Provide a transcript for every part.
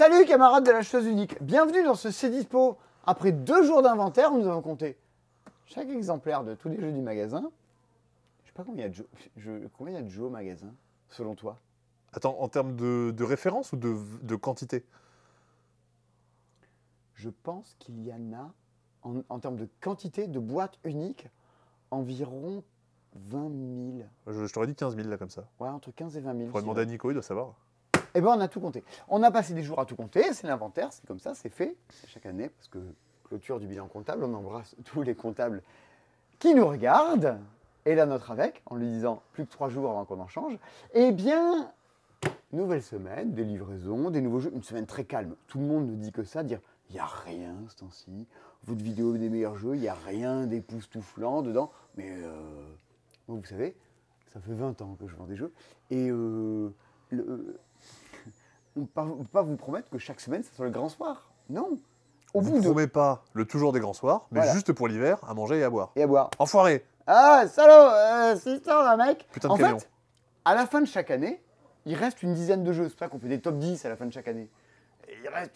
Salut camarades de la chose unique, bienvenue dans ce Cédispo. Après deux jours d'inventaire, nous avons compté chaque exemplaire de tous les jeux du magasin. Je sais pas combien il y a de jeux, combien il de jeux au magasin, selon toi Attends, en termes de, référence ou de, quantité Je pense qu'il y en a, en, termes de quantité de boîtes uniques, environ 20 000. Je, t'aurais dit 15 000 là comme ça. Ouais, entre 15 et 20 000. Faudrait demander à Nico, il doit savoir. Eh bien, on a tout compté. On a passé des jours à tout compter, c'est l'inventaire, c'est comme ça, c'est fait. chaque année, parce que clôture du bilan comptable, on embrasse tous les comptables qui nous regardent, et la nôtre avec, en lui disant plus que trois jours avant qu'on en change. Eh bien, nouvelle semaine, des livraisons, des nouveaux jeux, une semaine très calme. Tout le monde ne dit que ça, dire il n'y a rien ce temps-ci, votre vidéo des meilleurs jeux, il n'y a rien d'époustouflant dedans. Mais euh, vous savez, ça fait 20 ans que je vends des jeux, et euh, le, euh, on ne peut pas vous promettre que chaque semaine, ça soit le grand soir. Non. On vous promet pas le toujours des grands soirs, mais juste pour l'hiver, à manger et à boire. Et à boire. Enfoiré Ah, salaud euh, C'est ça, là, mec Putain de en Fait, à la fin de chaque année, il reste une dizaine de jeux. C'est pour ça qu'on fait des top 10 à la fin de chaque année. il reste...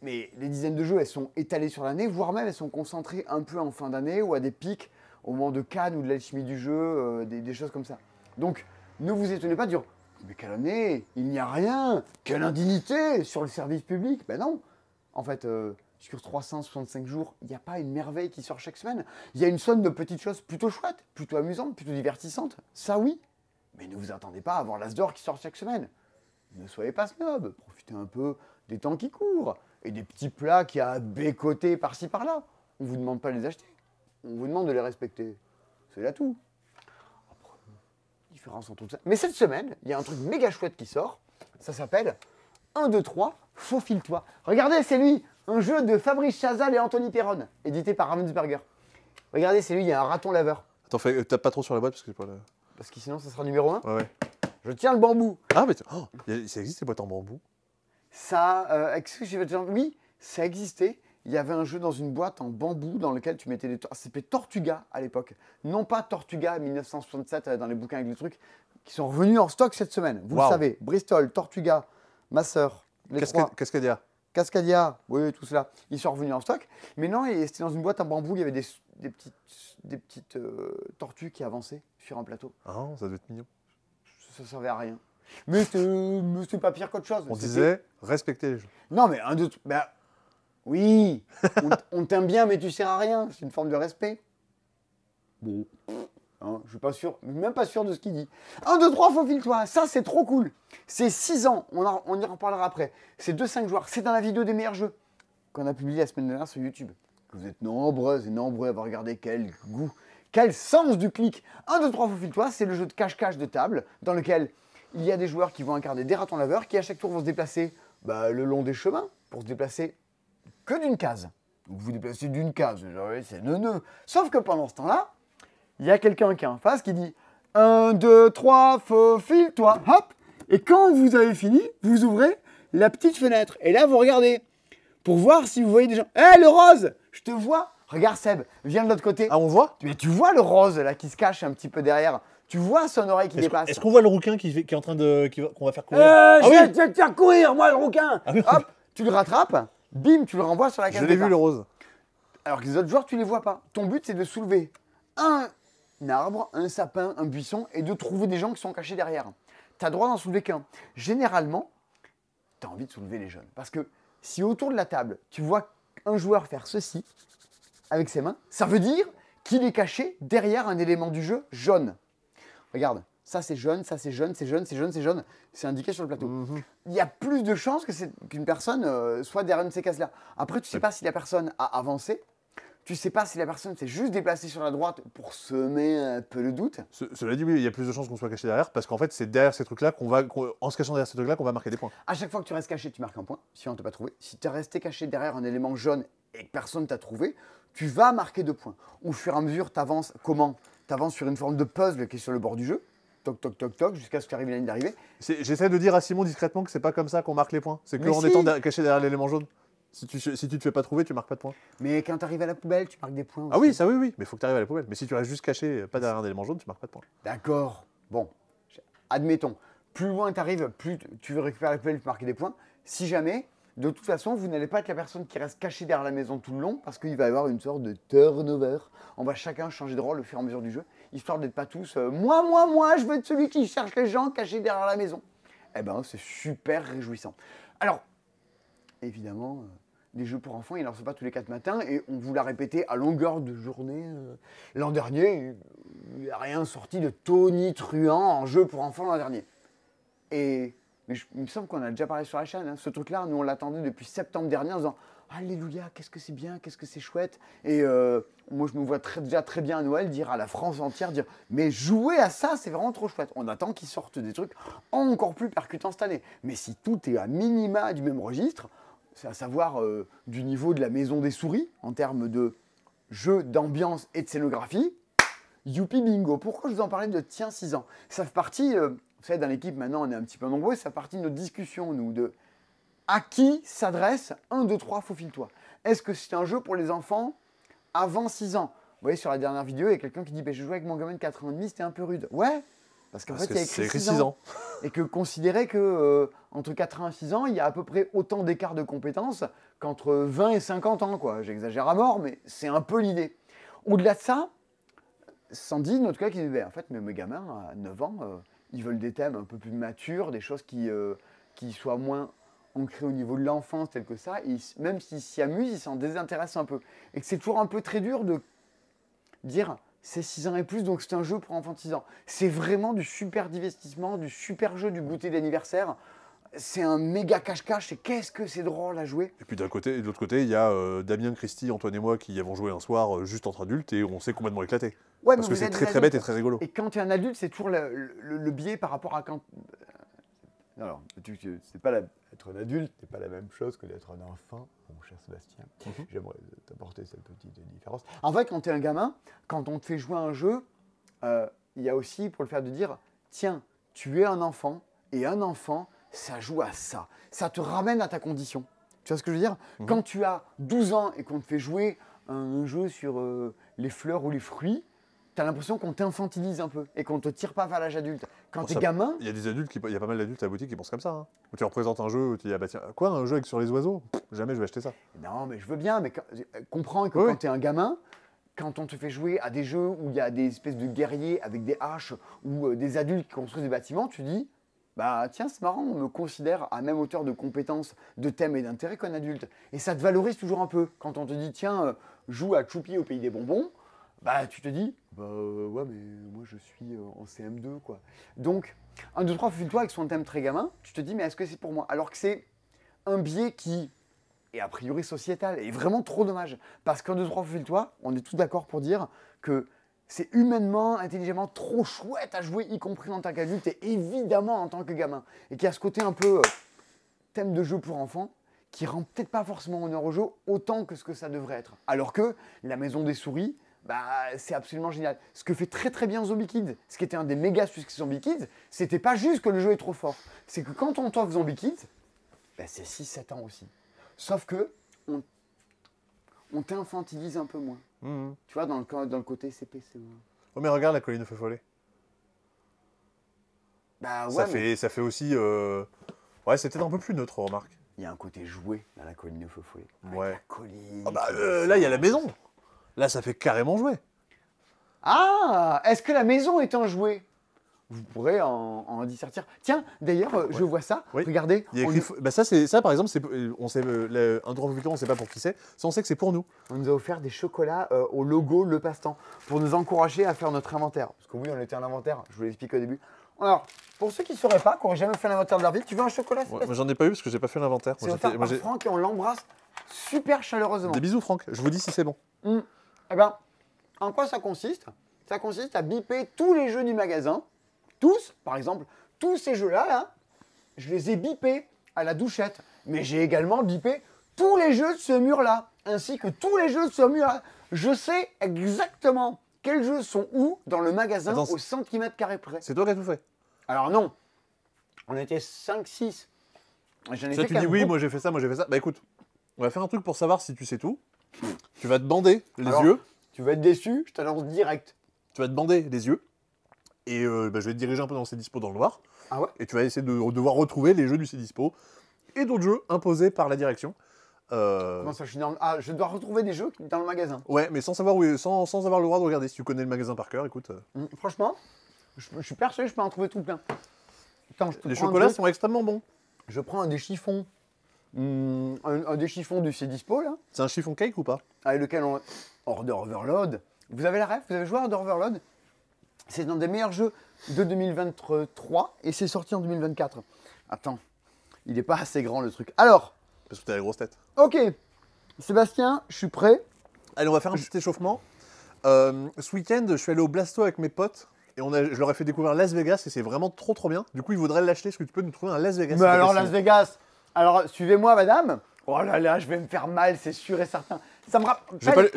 Mais les dizaines de jeux, elles sont étalées sur l'année, voire même elles sont concentrées un peu en fin d'année ou à des pics au moment de Cannes ou de l'alchimie du jeu, euh, des, des, choses comme ça. Donc, ne vous étonnez pas de dire mais quelle année Il n'y a rien Quelle indignité sur le service public Ben non En fait, euh, sur 365 jours, il n'y a pas une merveille qui sort chaque semaine. Il y a une somme de petites choses plutôt chouettes, plutôt amusantes, plutôt divertissantes. Ça oui Mais ne vous attendez pas à avoir l'as d'or qui sort chaque semaine. Ne soyez pas snob, profitez un peu des temps qui courent et des petits plats qui a à par-ci par-là. On ne vous demande pas de les acheter, on vous demande de les respecter. C'est là tout. Mais cette semaine, il y a un truc méga chouette qui sort. Ça s'appelle 1, 2, 3, faufile-toi. Regardez, c'est lui Un jeu de Fabrice Chazal et Anthony Perron, édité par Ravensburger. Regardez, c'est lui, il y a un raton laveur. Attends, euh, tape pas trop sur la boîte parce que, pas parce que sinon, ça sera numéro 1. Ouais, Je tiens le bambou. Ah, mais oh, ça existe les boîtes en bambou Ça. Euh, Excusez-moi, oui, ça existait il y avait un jeu dans une boîte en bambou dans lequel tu mettais des... C'était Tortuga à l'époque. Non pas Tortuga 1967 euh, dans les bouquins avec les trucs, qui sont revenus en stock cette semaine. Vous le savez, Bristol, Tortuga, ma sœur, les trois. Cascadia. Cascadia, oui, tout cela. Ils sont revenus en stock. Mais non, c'était dans une boîte en bambou, il y avait des, petites, des petites euh, tortues qui avançaient sur un plateau. Ah, ça devait être mignon. Ça servait à rien. Mais c'est euh, pas pire qu'autre chose. On disait respecter les jeux. Non, mais un, de oui, on, t'aime bien, mais tu sers à rien. C'est une forme de respect. Bon. je hein, je suis pas sûr, même pas sûr de ce qu'il dit. 1, 2, 3, faufile-toi. Ça, c'est trop cool. C'est 6 ans. On, y reparlera après. C'est 2-5 joueurs. C'est dans la vidéo des meilleurs jeux qu'on a publié la semaine dernière sur YouTube. Vous êtes nombreuses et nombreux à avoir regardé quel goût, quel sens du clic. 1, 2, 3, faufile-toi. C'est le jeu de cache-cache de table dans lequel il y a des joueurs qui vont incarner des ratons laveurs qui, à chaque tour, vont se déplacer bah, le long des chemins pour se déplacer que d'une case. Donc vous vous déplacez d'une case, c'est nœud. Sauf que pendant ce temps-là, il y a quelqu'un qui est en face qui dit 1, 2, 3, faux, file, toi, hop Et quand vous avez fini, vous ouvrez la petite fenêtre. Et là, vous regardez pour voir si vous voyez des gens. Hé, eh, le rose Je te vois Regarde Seb, viens de l'autre côté. Ah, on voit Mais tu vois le rose là qui se cache un petit peu derrière. Tu vois son oreille qui dépasse. Est-ce qu'on voit le rouquin qui, est en train de. qu'on va, va, faire courir euh, ah Je oui. vais faire courir, moi, le rouquin ah Hop, tu le rattrapes bim, tu le renvoies sur la carte. Je l'ai vu le rose. Alors que les autres joueurs, tu les vois pas. Ton but, c'est de soulever un arbre, un sapin, un buisson et de trouver des gens qui sont cachés derrière. Tu as droit d'en soulever qu'un. Généralement, tu as envie de soulever les jeunes. Parce que si autour de la table, tu vois un joueur faire ceci avec ses mains, ça veut dire qu'il est caché derrière un élément du jeu jaune. Regarde, ça c'est jeune, ça c'est jeune, c'est jeune, c'est jeune, c'est jeune, c'est indiqué sur le plateau. Mhm. Il y a plus de chances qu'une personne euh, soit derrière une de ces cases-là. Après, tu sais pas si la personne a avancé, tu sais pas si la personne s'est juste déplacée sur la droite pour semer un peu le doute. cela dit, oui, il y a plus de chances qu'on soit caché derrière parce qu'en fait, c'est derrière ces trucs-là qu'on va, en se cachant derrière ces trucs-là, qu'on va marquer des points. À chaque fois que tu restes caché, tu marques un point si on t'a pas trouvé. Si tu es resté caché derrière un élément jaune et que personne t'a trouvé, tu vas marquer deux points. Au fur et à mesure, tu avances comment Tu avances sur une forme de puzzle qui est sur le bord du jeu toc, toc, toc, toc, jusqu'à ce qu'arrive la ligne d'arrivée. J'essaie de dire à Simon discrètement que c'est pas comme ça qu'on marque les points. C'est que en est étant caché derrière l'élément jaune. Si tu, si tu te fais pas trouver, tu marques pas de points. Mais quand tu arrives à la poubelle, tu marques des points. Ah oui, ça oui, oui. Mais faut que tu arrives à la poubelle. Mais si tu restes juste caché, pas derrière un élément jaune, tu marques pas de points. D'accord. Bon, admettons. Plus loin tu arrives, plus tu veux récupérer la poubelle, tu marques des points. Si jamais, de toute façon, vous n'allez pas être la personne qui reste cachée derrière la maison tout le long parce qu'il va y avoir une sorte de turnover. On va chacun changer de rôle au fur et à mesure du jeu histoire d'être pas tous euh, moi, moi, moi, je veux être celui qui cherche les gens cachés derrière la maison. Eh ben, c'est super réjouissant. Alors, évidemment, des euh, jeux pour enfants, il n'en sont pas tous les quatre matins et on vous l'a répété à longueur de journée. Euh, l'an dernier, il n'y a rien sorti de Tony Truant en jeu pour enfants l'an dernier. Et mais je, il me semble qu'on a déjà parlé sur la chaîne. Hein. Ce truc-là, nous, on l'attendait depuis septembre dernier en disant Alléluia, qu'est-ce que c'est bien, qu'est-ce que c'est chouette. Et euh, moi, je me vois très, déjà très bien à Noël dire à la France entière, dire, mais jouer à ça, c'est vraiment trop chouette. On attend qu'ils sortent des trucs encore plus percutants cette année. Mais si tout est à minima du même registre, c'est à savoir euh, du niveau de la maison des souris, en termes de jeu, d'ambiance et de scénographie, youpi bingo. Pourquoi je vous en parlais de tiens 6 ans Ça fait partie, euh, vous savez, dans l'équipe maintenant, on est un petit peu nombreux, ça fait partie de nos discussions, nous, de à qui s'adresse 1, 2, 3, faufile-toi Est-ce que c'est un jeu pour les enfants avant 6 ans Vous voyez, sur la dernière vidéo, il y a quelqu'un qui dit bah, Je jouais avec mon gamin de 4 ans et c'était un peu rude. Ouais parce qu'en fait, il y a écrit 6, ans. et que considérer que euh, entre 4 ans et 6 ans, il y a à peu près autant d'écart de compétences qu'entre 20 et 50 ans. quoi. J'exagère à mort, mais c'est un peu l'idée. Au-delà de ça, Sandy, notre collègue, qui dit bah, En fait, mes gamins, à 9 ans, euh, ils veulent des thèmes un peu plus matures, des choses qui, euh, qui soient moins crée au niveau de l'enfance tel que ça, et même s'ils s'y amusent, ils s'en désintéressent un peu. Et c'est toujours un peu très dur de dire c'est 6 ans et plus, donc c'est un jeu pour enfants de ans. C'est vraiment du super divestissement, du super jeu du goûter d'anniversaire. C'est un méga cache-cache, et qu'est-ce que c'est drôle à jouer Et puis d'un côté, et de l'autre côté, il y a euh, Damien, Christy, Antoine et moi qui avons joué un soir euh, juste entre adultes et on s'est complètement éclaté. Parce que c'est très très bête et très rigolo. Et quand tu es un adulte, c'est toujours le, le, biais par rapport à quand alors, c'est pas être un adulte n'est pas la même chose que d'être un enfant, mon cher Sébastien. Mhm. J'aimerais t'apporter cette petite différence. En vrai, quand tu es un gamin, quand on te fait jouer un jeu, euh, il y a aussi pour le faire de dire tiens, tu es un enfant, et un enfant, ça joue à ça. Ça te ramène à ta condition. Tu vois ce que je veux dire mhm. Quand tu as 12 ans et qu'on te fait jouer un jeu sur euh, les fleurs ou les fruits, t'as l'impression qu'on t'infantilise un peu et qu'on te tire pas vers l'âge adulte. Quand t'es gamin. Il y a des adultes, il y a pas mal d'adultes à la boutique qui pensent comme ça. Hein. tu représentes un jeu, où tu dis, ah bah quoi, un jeu avec sur les oiseaux Jamais je vais acheter ça. Non, mais je veux bien, mais euh, comprends que quand quand t'es un gamin, quand on te fait jouer à des jeux où il y a des espèces de guerriers avec des haches ou euh, des adultes qui construisent des bâtiments, tu dis, bah tiens, c'est marrant, on me considère à même hauteur de compétences, de thèmes et d'intérêts qu'un adulte. Et ça te valorise toujours un peu. Quand on te dit, tiens, euh, joue à Choupi au pays des bonbons, bah tu te dis, bah euh, ouais, mais moi je suis euh, en CM2, quoi. Donc, 1, 2, 3, file-toi avec son thème très gamin, tu te dis, mais est-ce que c'est pour moi Alors que c'est un biais qui est a priori sociétal et vraiment trop dommage. Parce qu'un 2, 3, file-toi, on est tous d'accord pour dire que c'est humainement, intelligemment trop chouette à jouer, y compris en tant qu'adulte et évidemment en tant que gamin. Et qui a ce côté un peu euh, thème de jeu pour enfants qui rend peut-être pas forcément honneur au jeu autant que ce que ça devrait être. Alors que La Maison des Souris, bah, c'est absolument génial. Ce que fait très très bien Zombie Kid, ce qui était un des méga succès Zombie Kid, c'était pas juste que le jeu est trop fort. C'est que quand on toffe Zombie Kid, bah, c'est 6-7 ans aussi. Sauf que, on, on t'infantilise un peu moins. Mmh, mmh. Tu vois, dans le, dans le côté CPC. Oh, mais regarde la colline de feu follet. Bah ouais. Ça, fait, ça fait aussi. Euh, ouais, c'est peut-être un peu plus neutre, remarque. Il y a un côté joué à la colline de feu follet. Ouais. La colline. Oh, bah, euh, là, il y a la maison. Là, ça fait carrément jouer. Ah Est-ce que la maison est en jouet vous pourrez en, en dissertir. Tiens, d'ailleurs, euh, je vois ça. Regardez. Bah ça, ça, par exemple, c'est euh, on sait euh, un droit public, on ne sait pas pour qui c'est. Ça, on sait que c'est pour nous. On nous a offert des chocolats euh, au logo Le Passe-temps pour nous encourager à faire notre inventaire. Parce que oui, on était un inventaire. Je vous l'explique au début. Alors, pour ceux qui ne sauraient pas, qui n'auraient jamais fait l'inventaire de leur vie, tu veux un chocolat Moi, j'en ai pas eu parce que j'ai pas fait l'inventaire. C'est offert Franck et on l'embrasse super chaleureusement. Des bisous, Franck. Je vous dis si c'est bon. Mm. Eh bien, en quoi ça consiste Ça consiste à biper tous les jeux du magasin, tous, par exemple, tous ces jeux-là, là, je les ai bipés à la douchette, mais j'ai également bipé tous les jeux de ce mur-là, ainsi que tous les jeux de ce mur-là. Je sais exactement quels jeux sont où dans le magasin au centimètre carré près. C'est toi qui as tout fait Alors non, on était 5-6. ça, tu dis oui, moi j'ai fait ça, moi j'ai fait ça. Bah écoute, on va faire un truc pour savoir si tu sais tout. Tu vas te bander les yeux. Tu vas être déçu, je lance direct. Tu vas te bander les yeux. Et euh, bah, je vais te diriger un peu dans ces dispo dans le noir. Ah ouais Et tu vas essayer de devoir retrouver les jeux du C-Dispo et d'autres jeux imposés par la direction. Euh, je, ah, je dois retrouver des jeux dans le magasin. Ouais, mais sans savoir où, sans, avoir le droit de regarder. Si tu connais le magasin par cœur, écoute. Euh. Mm, franchement, je, suis persuadé que je peux en trouver tout plein. Les chocolats sont extrêmement bons. Je prends un des chiffons. Hum, un, des chiffons du C dispo là. Hein. C'est un chiffon cake ou pas Avec ah, lequel on. Hors Overload. Vous avez la rêve Vous avez joué à Order Overload C'est dans des meilleurs jeux de 2023 et c'est sorti en 2024. Attends, il n'est pas assez grand le truc. Alors Parce que t'as la grosse tête. Ok, Sébastien, je suis prêt. Allez, on va faire un petit échauffement. Euh, ce week-end, je suis allé au Blasto avec mes potes et on a, je leur ai fait découvrir Las Vegas et c'est vraiment trop trop bien. Du coup, il voudraient l'acheter. Est-ce que tu peux nous trouver un Las Vegas Mais alors, Las Vegas alors, suivez-moi, madame. Oh là là, je vais me faire mal, c'est sûr et certain. Ça me rappelle.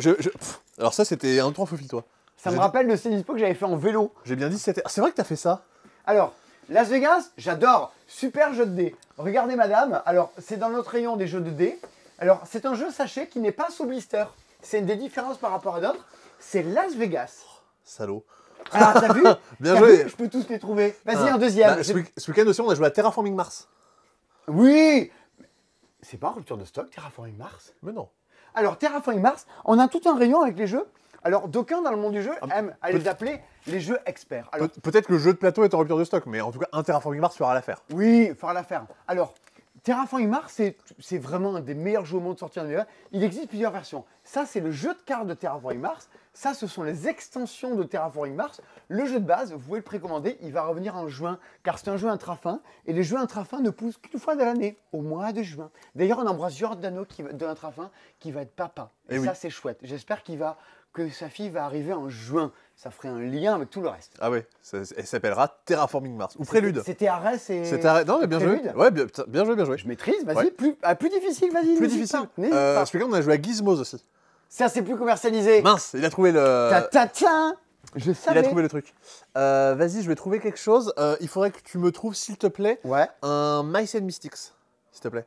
Alors, ça, c'était un trois faufile, toi. Ça me rappelle le Dispo que j'avais fait en vélo. J'ai bien dit, c'était. Ah, c'est vrai que t'as fait ça Alors, Las Vegas, j'adore. Super jeu de dés. Regardez, madame. Alors, c'est dans notre rayon des jeux de dés. Alors, c'est un jeu, sachez, qui n'est pas sous blister. C'est une des différences par rapport à d'autres. C'est Las Vegas. Oh, salaud. Ah, t'as vu Bien joué. je peux tous les trouver. Vas-y, ah. un deuxième. Bah, ce week aussi, on a joué à Terraforming Mars. Oui C'est pas rupture de stock, Terraforming Mars Mais non. Alors, Terraforming Mars, on a tout un rayon avec les jeux. Alors, d'aucuns dans le monde du jeu ah, aiment aller les appeler les jeux experts. Alors, Peut-être que le jeu de plateau est en rupture de stock, mais en tout cas, un Terraforming Mars fera l'affaire. oui, Fera l'affaire. Alors, Terraforming Mars, c'est vraiment un des meilleurs jeux au monde sorti en 2020. Il existe plusieurs versions. Ça, c'est le jeu de cartes de Terraforming Mars. Ça, ce sont les extensions de Terraforming Mars. Le jeu de base, vous pouvez le précommander, il va revenir en juin, car c'est un jeu intrafin, et les jeux intrafins ne poussent qu'une fois de l'année, au mois de juin. D'ailleurs, on embrasse Jordano qui, de l'intrafin, qui va être papa. Eh et, ça, c'est chouette. J'espère qu'il va que sa fille va arriver en juin. Ça ferait un lien avec tout le reste. Ah oui, elle s'appellera Terraforming Mars ou Prélude. C'était Arès et. C'était Arès, Non, mais bien joué. Ouais, bien, joué, bien joué. Je maîtrise, vas-y. Plus, ah, plus difficile, vas-y. Plus difficile. Euh, parce que Euh, là on a joué à Gizmos aussi. Ça, c'est plus commercialisé. Mince, il a trouvé le. Ta ta ta Je Il a trouvé le truc. Euh, Vas-y, je vais trouver quelque chose. Euh, il faudrait que tu me trouves, s'il te plaît, Ouais. un Mice and Mystics, s'il te plaît.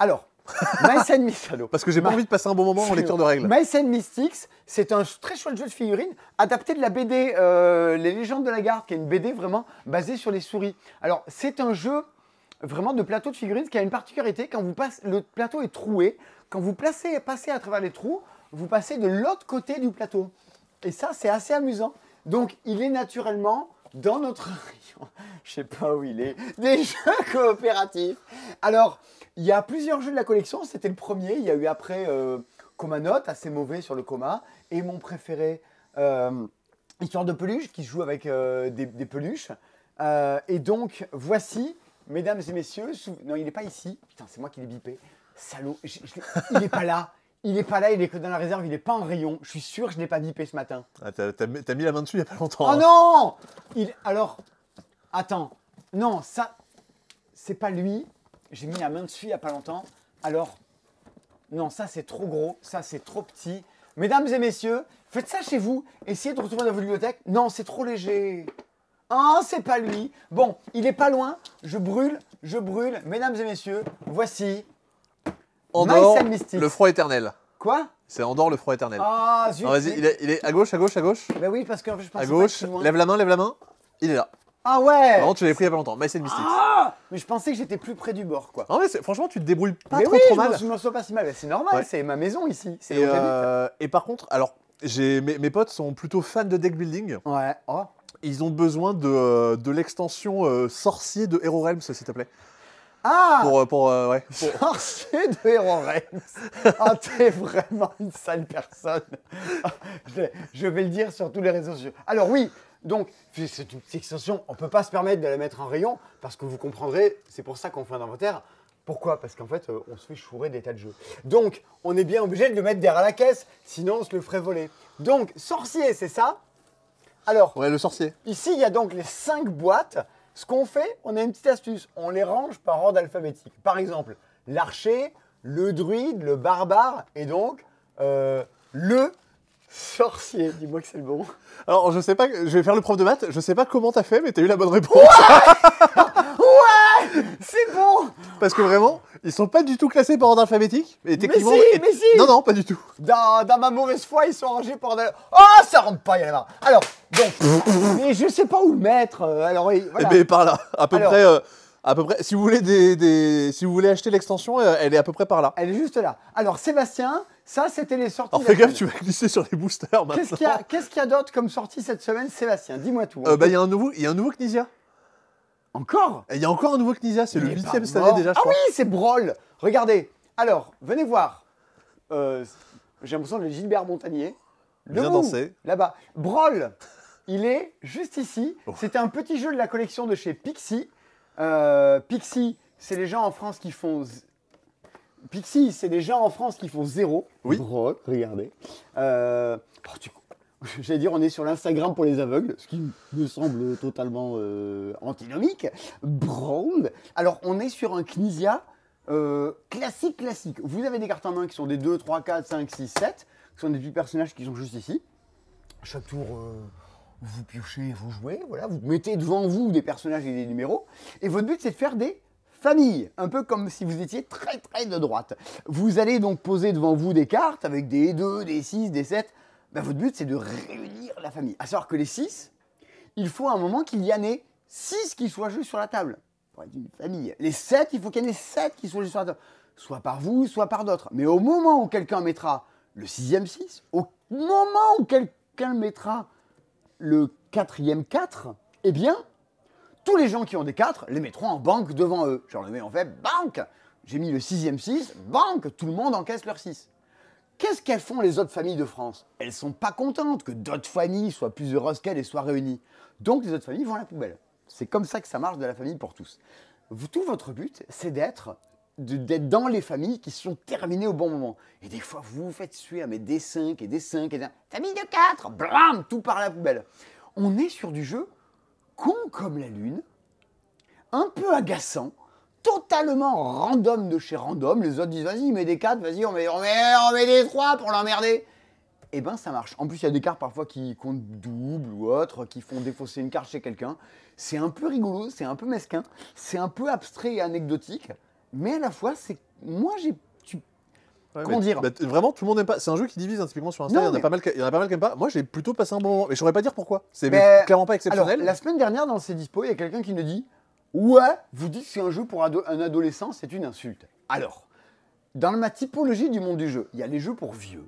Alors, My Mystics. Parce que j'ai pas envie de passer un bon moment en lecture de règles. My Mystics, c'est un très chouette jeu de figurines adapté de la BD euh, Les Légendes de la Garde, qui est une BD vraiment basée sur les souris. Alors, c'est un jeu vraiment de plateau de figurines qui a une particularité. Quand vous passez, le plateau est troué. Quand vous placez, passez à travers les trous, vous passez de l'autre côté du plateau. Et ça, c'est assez amusant. Donc, il est naturellement dans notre rayon, je sais pas où il est, des jeux coopératifs. Alors, il y a plusieurs jeux de la collection, c'était le premier, il y a eu après euh, Coma Note, assez mauvais sur le coma, et mon préféré, euh, Histoire de peluche, qui se joue avec euh, des, peluches. et donc, voici, mesdames et messieurs, non, il n'est pas ici, putain, c'est moi qui l'ai bipé, salaud, il n'est pas là. Il n'est pas là, il est que dans la réserve, il n'est pas en rayon. Je suis sûr que je l'ai pas dipé ce matin. Ah, t'as, mis la main dessus il y a pas longtemps. Oh hein. non il, Alors, attends. Non, ça, c'est pas lui. J'ai mis la main dessus il n'y a pas longtemps. Alors, non, ça c'est trop gros, ça c'est trop petit. Mesdames et messieurs, faites ça chez vous. Essayez de retourner dans votre bibliothèque. Non, c'est trop léger. Ah, c'est pas lui. Bon, il est pas loin. Je brûle, je brûle. Mesdames et messieurs, voici le froid éternel. Quoi C'est Andorre, le froid éternel. Ah, zut. Vas-y, il, est- à gauche, à gauche, à gauche. Bah oui, parce que je pensais À gauche, lève la main, lève la main. Il est là. Ah ouais Vraiment, tu l'avais pris il y a pas longtemps. Mais ah, Mais je pensais que j'étais plus près du bord, quoi. Non mais franchement, tu te débrouilles pas trop trop mal. je m'en sens pas si mal. C'est normal, c'est ma maison ici. C'est Et, euh, par contre, alors, j'ai, mes, potes sont plutôt fans de deck building. Ouais. Oh. Ils ont besoin de, euh, de l'extension euh, sorcier de Hero Realms, s'il te plaît. Ah Pour, euh, pour euh, ouais. Pour... de Héron Reims Ah, t'es vraiment une sale personne. Je vais le dire sur tous les réseaux sociaux. Alors oui, donc, c'est une extension, on ne peut pas se permettre de la mettre en rayon, parce que vous comprendrez, c'est pour ça qu'on fait un inventaire. Pourquoi Parce qu'en fait, euh, on se fait chourer des tas de jeux. Donc, on est bien obligé de le mettre derrière la caisse, sinon on se le ferait voler. Donc, sorcier, c'est ça Alors, ouais, le sorcier. Ici, il y a donc les 5 boîtes. Ce qu'on fait, on a une petite astuce, on les range par ordre alphabétique. Par exemple, l'archer, le druide, le barbare, et donc euh, le Sorcier, dis-moi que c'est le bon. Alors, je sais pas, je vais faire le prof de maths, je sais pas comment t'as fait, mais t'as eu la bonne réponse. Ouais, ouais C'est bon Parce que vraiment, ils sont pas du tout classés par ordre alphabétique. Et techniquement, mais si, mais si Non, non, pas du tout. Dans, ma mauvaise foi, ils sont rangés par ordre... Oh, ça rentre pas, il y a Alors, bon, mais je sais pas où le mettre, euh, alors... oui. Et eh bien, par là, à peu près... Euh, à peu près. Si vous voulez, si vous voulez acheter l'extension, euh, elle est à peu près par là. Elle est juste là. Alors, Sébastien, ça, c'était les sorties. Alors fais gaffe, tu vas glisser sur les boosters maintenant. Qu'est-ce qu'il y a, d'autre comme sortie cette semaine, Sébastien Dis-moi tout. Euh, bah, il y a un nouveau, il y un nouveau Knizia. Encore Il y a encore un nouveau Knizia, c'est le 8 déjà, Ah oui, c'est Brawl Regardez. Alors, venez voir. Euh, j'ai l'impression de Gilbert Montagnier. Bien danser. Là-bas. Brawl Il est juste ici. C'était un petit jeu de la collection de chez Pixie. Euh, Pixie, c'est les gens en France qui font. Pixie, c'est les gens en France qui font zéro. Oui. regardez. Euh, J'allais dire, on est sur l'Instagram pour les aveugles, ce qui me semble totalement euh, antinomique. Brown. Alors, on est sur un Knizia euh, classique, classique. Vous avez des cartes en main qui sont des 2, 3, 4, 5, 6, 7, qui sont des petits personnages qui sont juste ici. Chaque tour vous piochez, vous jouez, voilà, vous mettez devant vous des personnages et des numéros, et votre but c'est de faire des familles, un peu comme si vous étiez très très de droite. Vous allez donc poser devant vous des cartes avec des 2, des 6, des 7. Ben, votre but c'est de réunir la famille. À savoir que les 6, il faut à un moment qu'il y en ait 6 qui soient juste sur la table. Pour être une famille. Les 7, il faut qu'il y en ait 7 qui soient joués sur la table. Soit par vous, soit par d'autres. Mais au moment où quelqu'un mettra le sixième 6, au moment où quelqu'un mettra le quatrième 4, eh bien, tous les gens qui ont des 4 les mettront en banque devant eux. Genre le mets en fait banque J'ai mis le sixième 6, banque Tout le monde encaisse leur 6. Qu'est-ce qu'elles font les autres familles de France Elles sont pas contentes que d'autres familles soient plus heureuses qu'elles et soient réunies. Donc les autres familles vont à la poubelle. C'est comme ça que ça marche de la famille pour tous. tout votre but, c'est d'être d'être dans les familles qui sont terminées au bon moment. Et des fois, vous vous faites suer à mettre des 5 et des 5 et des famille de 4, blam, tout par la poubelle. On est sur du jeu con comme la lune, un peu agaçant, totalement random de chez random. Les autres disent vas-y, mets des 4, vas-y, on met, on, met, on met des 3 pour l'emmerder. Et eh ben ça marche. En plus, il y a des cartes parfois qui comptent double ou autre, qui font défausser une carte chez quelqu'un. C'est un peu rigolo, c'est un peu mesquin, c'est un peu abstrait et anecdotique mais à la fois, c'est moi, j'ai. Tu... Comment dire Vraiment, tout le monde n'aime pas. C'est un jeu qui divise hein, typiquement sur Instagram. Il y, en a pas mal qui n'aiment pas. Moi, j'ai plutôt passé un bon moment. Mais je saurais pas dire pourquoi. C'est ben, clairement pas exceptionnel. la semaine dernière, dans ces dispo, il y a quelqu'un qui me dit Ouais, vous dites que c'est un jeu pour un adolescent, c'est une insulte. Alors, dans ma typologie du monde du jeu, il y a les jeux pour vieux.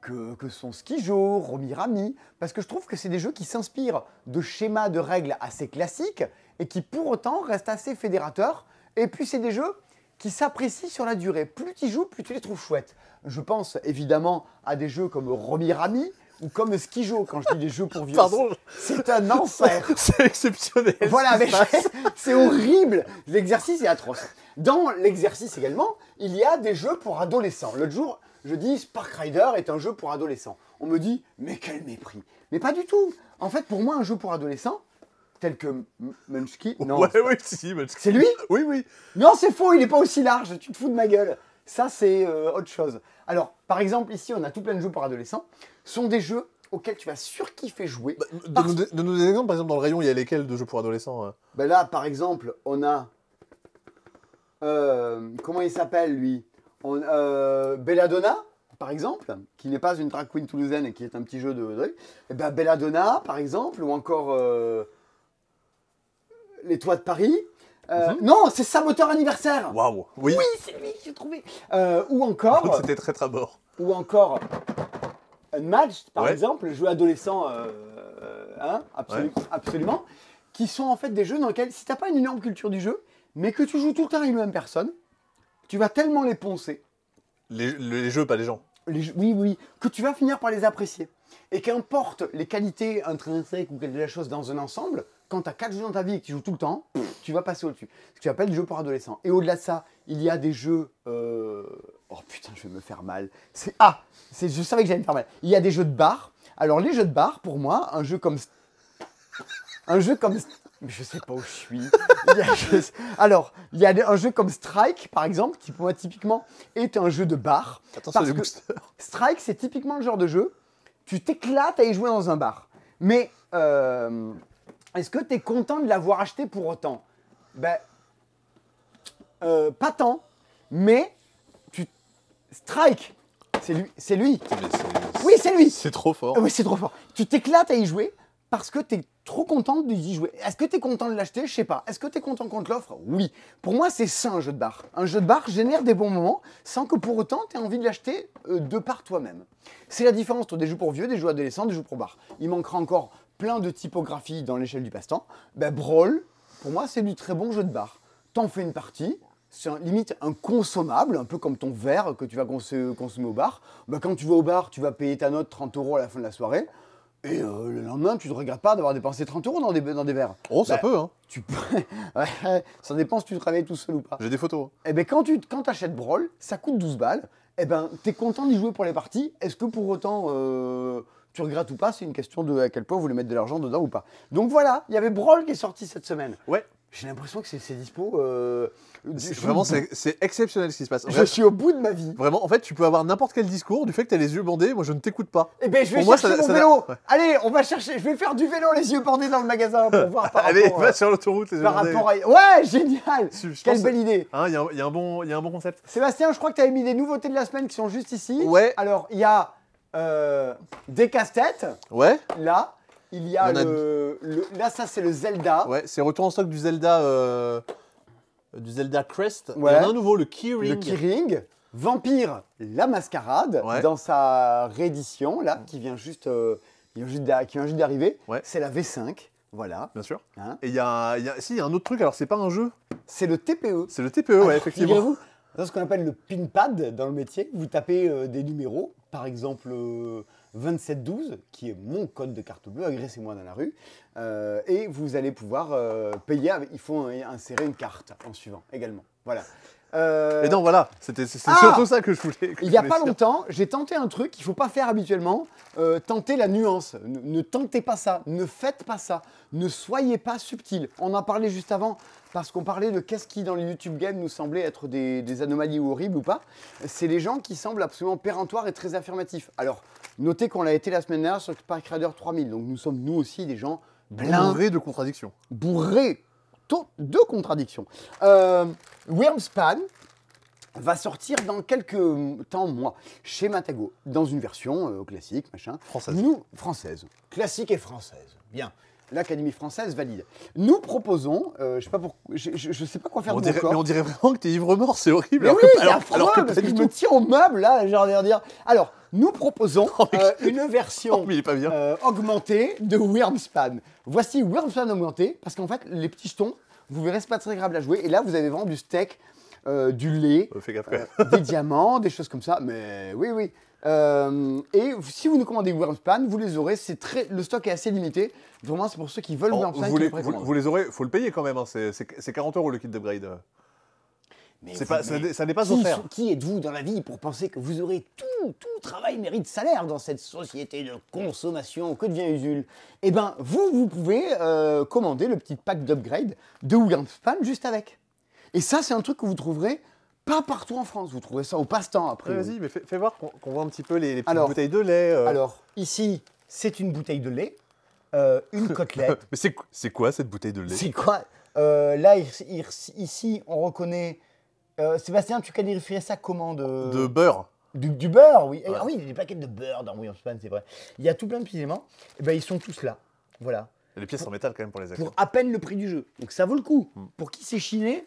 Que, que, sont Skijo, rami parce que je trouve que c'est des jeux qui s'inspirent de schémas de règles assez classiques et qui pour autant restent assez fédérateurs et puis, c'est des jeux qui s'apprécient sur la durée. Plus tu joues, plus tu les trouves chouettes. Je pense évidemment à des jeux comme Rami ou comme Skijo, quand je dis des jeux pour vieux. Pardon C'est un enfer C'est exceptionnel Voilà, mais c'est horrible L'exercice est atroce. Dans l'exercice également, il y a des jeux pour adolescents. L'autre jour, je dis Spark Rider est un jeu pour adolescents. On me dit, mais quel mépris Mais pas du tout En fait, pour moi, un jeu pour adolescents, tel que Munchki. Non. C'est lui Oui, oui. Non, c'est faux, il n'est pas aussi large, tu te fous de ma gueule. Ça, c'est euh, autre chose. Alors, par exemple, ici, on a tout plein de jeux pour adolescents. Ce sont des jeux auxquels tu vas surkiffer jouer. donne de, nous, des exemples, par exemple, dans le rayon, il y a lesquels de jeux pour adolescents euh bah Là, par exemple, on a. Euh, comment il s'appelle, lui on, Belladonna par exemple, qui n'est pas une drag queen toulousaine et qui est un petit jeu de. Et eh ben Belladonna, par exemple, ou encore les toits de Paris. Euh, mhm. Non, c'est Saboteur Anniversaire. Waouh, oui. Oui, c'est lui que j'ai trouvé. Euh, ou encore. très très bord. Ou encore Unmatched, par exemple, exemple, jeu adolescent, euh, hein, absolument, qui sont en fait des jeux dans lesquels, si t'as pas une énorme culture du jeu, mais que tu joues tout le temps avec la même personne, tu vas tellement les poncer. Les, jeux, pas les gens. oui, oui, que tu vas finir par les apprécier. Et qu'importe les qualités intrinsèques ou quelque chose dans un ensemble, quand tu as 4 jeux dans ta vie et que tu joues tout le temps, tu vas passer au-dessus. Ce que appelles des jeu pour adolescents. Et au-delà de ça, il y a des jeux. Euh, oh putain, je vais me faire mal. C'est Ah Je savais que j'allais me faire mal. Il y a des jeux de bar. Alors, les jeux de bar, pour moi, un jeu comme. Un jeu comme. Mais Je sais pas où je suis. Alors, il y a un jeu comme Strike, par exemple, qui pour moi, typiquement, est un jeu de bar. Attention, parce booster. Strike, c'est typiquement le genre de jeu. Tu t'éclates à y jouer dans un bar. Mais. Euh, est-ce que tu es content de l'avoir acheté pour autant Ben, euh, pas tant, mais tu strike. C'est lui. C'est lui. Oui, c'est lui. C'est trop fort. Ah oui, c'est trop fort. Tu t'éclates à y jouer parce que tu es trop content d'y jouer. Est-ce que tu es content de l'acheter Je sais pas. Est-ce que tu es content qu'on te l'offre Oui. Pour moi, c'est ça un jeu de bar. Un jeu de bar génère des bons moments sans que pour autant tu aies envie de l'acheter euh, de par toi-même. C'est la différence entre des jeux pour vieux, des jeux adolescents, des jeux pour bar. Il manquera encore plein de typographies dans l'échelle du passe-temps, bah, Brawl, pour moi, c'est du très bon jeu de bar. T'en fais une partie, c'est limite un consommable, un peu comme ton verre que tu vas consommer au bar. Bah, quand tu vas au bar, tu vas payer ta note 30 euros à la fin de la soirée. Et euh, le lendemain, tu ne te regrettes pas d'avoir dépensé 30 euros dans des, dans des verres. Oh, ça bah, peut, hein. Tu ça dépend si tu travailles tout seul ou pas. J'ai des photos. Et hein. eh ben quand tu quand achètes Brawl, ça coûte 12 balles. Et eh ben, tu es content d'y jouer pour les parties. Est-ce que pour autant. Euh, tu regrettes ou pas, c'est une question de à quel point vous voulez mettre de l'argent dedans ou pas. Donc voilà, il y avait Brawl qui est sorti cette semaine. Ouais. J'ai l'impression que c'est dispo. Euh, vraiment, c'est exceptionnel ce qui se passe. je suis au bout de ma vie. Vraiment, en fait, tu peux avoir n'importe quel discours du fait que tu as les yeux bandés. Moi, je ne t'écoute pas. Eh ben, je vais chercher mon vélo. Allez, on va chercher. Je vais faire du vélo les yeux bandés dans le magasin pour voir. Par Allez, va euh, sur l'autoroute les yeux par Ouais, génial. Quelle belle idée. Hein, il y, a un bon, il y a un bon concept. Sébastien, je crois que tu as mis des nouveautés de la semaine qui sont juste ici. Ouais. Alors, il y a euh, des casse-têtes. Là, il y a, le, Là, ça, c'est le Zelda. Ouais, c'est retour en stock du Zelda. Euh, du Zelda Crest. Il y en a un nouveau, le Keyring. Le Keyring. Vampire la Mascarade, dans sa réédition, là, qui vient juste, euh, qui vient juste d'arriver. Ouais. C'est la V5. Voilà. Bien sûr. Hein. Et il y a, un autre truc, alors c'est pas un jeu. C'est le TPE. C'est le TPE, ah, effectivement. c'est ce qu'on appelle le pinpad dans le métier, vous tapez des numéros par exemple 2712, euh, qui est mon code de carte bleue, agressez-moi dans la rue, euh, et vous allez pouvoir euh, payer, il faut insérer une carte en suivant également. Voilà. Et non, voilà, c'était c'est ah surtout ça que je voulais. il n'y a pas longtemps, j'ai tenté un truc qu'il ne faut pas faire habituellement, tenter la nuance. Ne, tentez pas ça, ne faites pas ça, ne soyez pas subtil. On en parlé juste avant parce qu'on parlait de qu'est-ce qui dans les YouTube Games, nous semblait être des, anomalies horribles ou pas, c'est les gens qui semblent absolument péremptoires et très affirmatifs. Alors, notez qu'on l'a été la semaine dernière sur Spark créateur 3000, donc nous sommes nous aussi des gens blindés. Bourrés de contradictions. Bourrés de contradictions. Euh, Wormspan va sortir dans quelques temps, mois, chez Matago, dans une version euh, classique, machin. Française. Nous, française. Classique et française. Bien l'Académie française valide. Nous proposons, euh, je sais pas pour, je, sais pas quoi faire on de mon corps. on dirait vraiment que t'es ivre mort, c'est horrible. Mais alors oui, alors, affreux, parce que me tiens au meuble là, j'ai envie de dire. Alors, nous proposons oh, euh, une version oh, euh, augmentée de Wormspan. Voici Wormspan augmenté, parce qu'en fait, les petits jetons, vous verrez, c'est pas très grave à jouer. Et là, vous avez vraiment du steak. du lait, des diamants, des choses comme ça. Mais oui, oui. Euh, et si vous nous commandez Wormspan, vous les aurez. C'est très, le stock est assez limité. Vraiment, c'est pour ceux qui veulent oh, Wormspan. Vous, les, vous, vous, les aurez, faut le payer quand même. Hein. C'est 40 euros le kit d'upgrade. Mais ça n'est pas offert. Qui êtes-vous dans la vie pour penser que vous aurez tout, tout travail mérite salaire dans cette société de consommation Que devient Usul Eh ben vous, vous pouvez euh, commander le petit pack d'upgrade de Wormspan juste avec. Et ça, c'est un truc que vous trouverez pas partout en France, vous trouvez ça au passe-temps après. Vas-y, mais fais, voir qu'on voit un petit peu les, petites bouteilles de lait. Euh. Alors, ici, c'est une bouteille de lait, euh, une côtelette. mais c'est quoi cette bouteille de lait C'est quoi euh, Là, ici, on reconnaît. Sébastien, tu qualifierais ça comment de... de beurre. Du, beurre, oui. Ah oui, il y a des plaquettes de beurre dans Williamspan, c'est vrai. Il y a tout plein de petits Et eh ben, ils sont tous là. Voilà. les pièces en métal quand même pour les acteurs. Pour à peine le prix du jeu. Donc ça vaut le coup. Mm. Pour qui s'est chiné,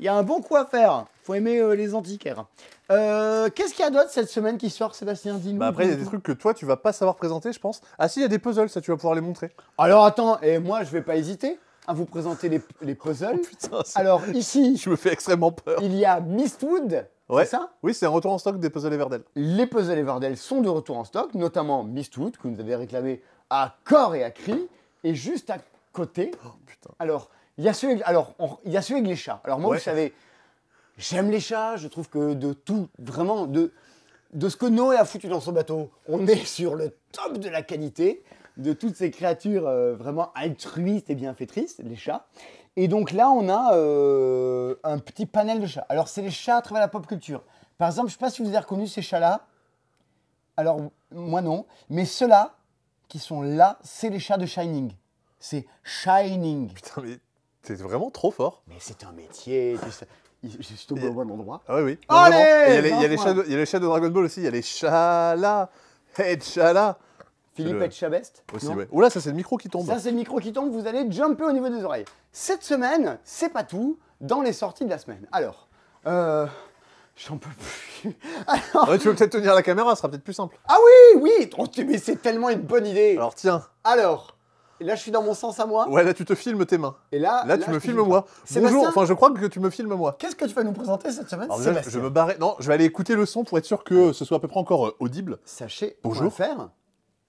il y a un bon coup à faire. Faut aimer euh, les antiquaires. Euh, qu'est-ce qu'il y a d'autre cette semaine qui sort, Sébastien dis bah Après, il y des trucs que toi, tu vas pas savoir présenter, je pense. Ah si, il y a des puzzles, ça, tu vas pouvoir les montrer. Alors attends, et moi, je vais pas hésiter à vous présenter les, puzzles. Oh, putain, Alors ici, je me fais extrêmement peur. Il y a Mistwood. Ouais. C'est ça Oui, c'est un retour en stock des puzzles Everdell. Les puzzles Everdell sont de retour en stock, notamment Mistwood, que vous avez réclamé à corps et à cri. Et juste à côté. Oh, putain. Alors, il y a ceux, alors, il a avec les chats. Alors moi, vous savez, j'aime les chats. Je trouve que de tout, vraiment, de, de ce que Noé a foutu dans son bateau, on est sur le top de la qualité de toutes ces créatures euh, vraiment altruistes et bienfaitrices, les chats. Et donc là, on a euh, un petit panel de chats. Alors, c'est les chats à travers la pop culture. Par exemple, je ne sais pas si vous avez reconnu ces chats-là. Alors, moi non. Mais ceux-là, qui sont là, c'est les chats de Shining. C'est Shining. Putain, mais c'est vraiment trop fort. Mais c'est un métier. Juste au bon endroit. Ah oui, oui. Allez ah, il, y a les, chats de Dragon Ball aussi. Il y a les Chala. Chala. Philippe et Aussi, ouais. là, ça c'est le micro qui tombe. Ça c'est le micro qui tombe, vous allez jumper au niveau des oreilles. Cette semaine, c'est pas tout dans les sorties de la semaine. Alors, euh, j'en peux plus. Ah tu veux peut-être tenir la caméra, ce sera peut-être plus simple. Ah oui, oui oh, Mais c'est tellement une bonne idée. Alors tiens. Alors, là, je suis dans mon sens à moi. Ouais, là, tu te filmes tes mains. Et là, là, tu me filmes moi. Bonjour, enfin, je crois que tu me filmes moi. Qu'est-ce que tu vas nous présenter cette semaine, Je me barrer. Non, je vais aller écouter le son pour être sûr que ce soit à peu près encore euh, audible. Sachez. Bonjour. Faire.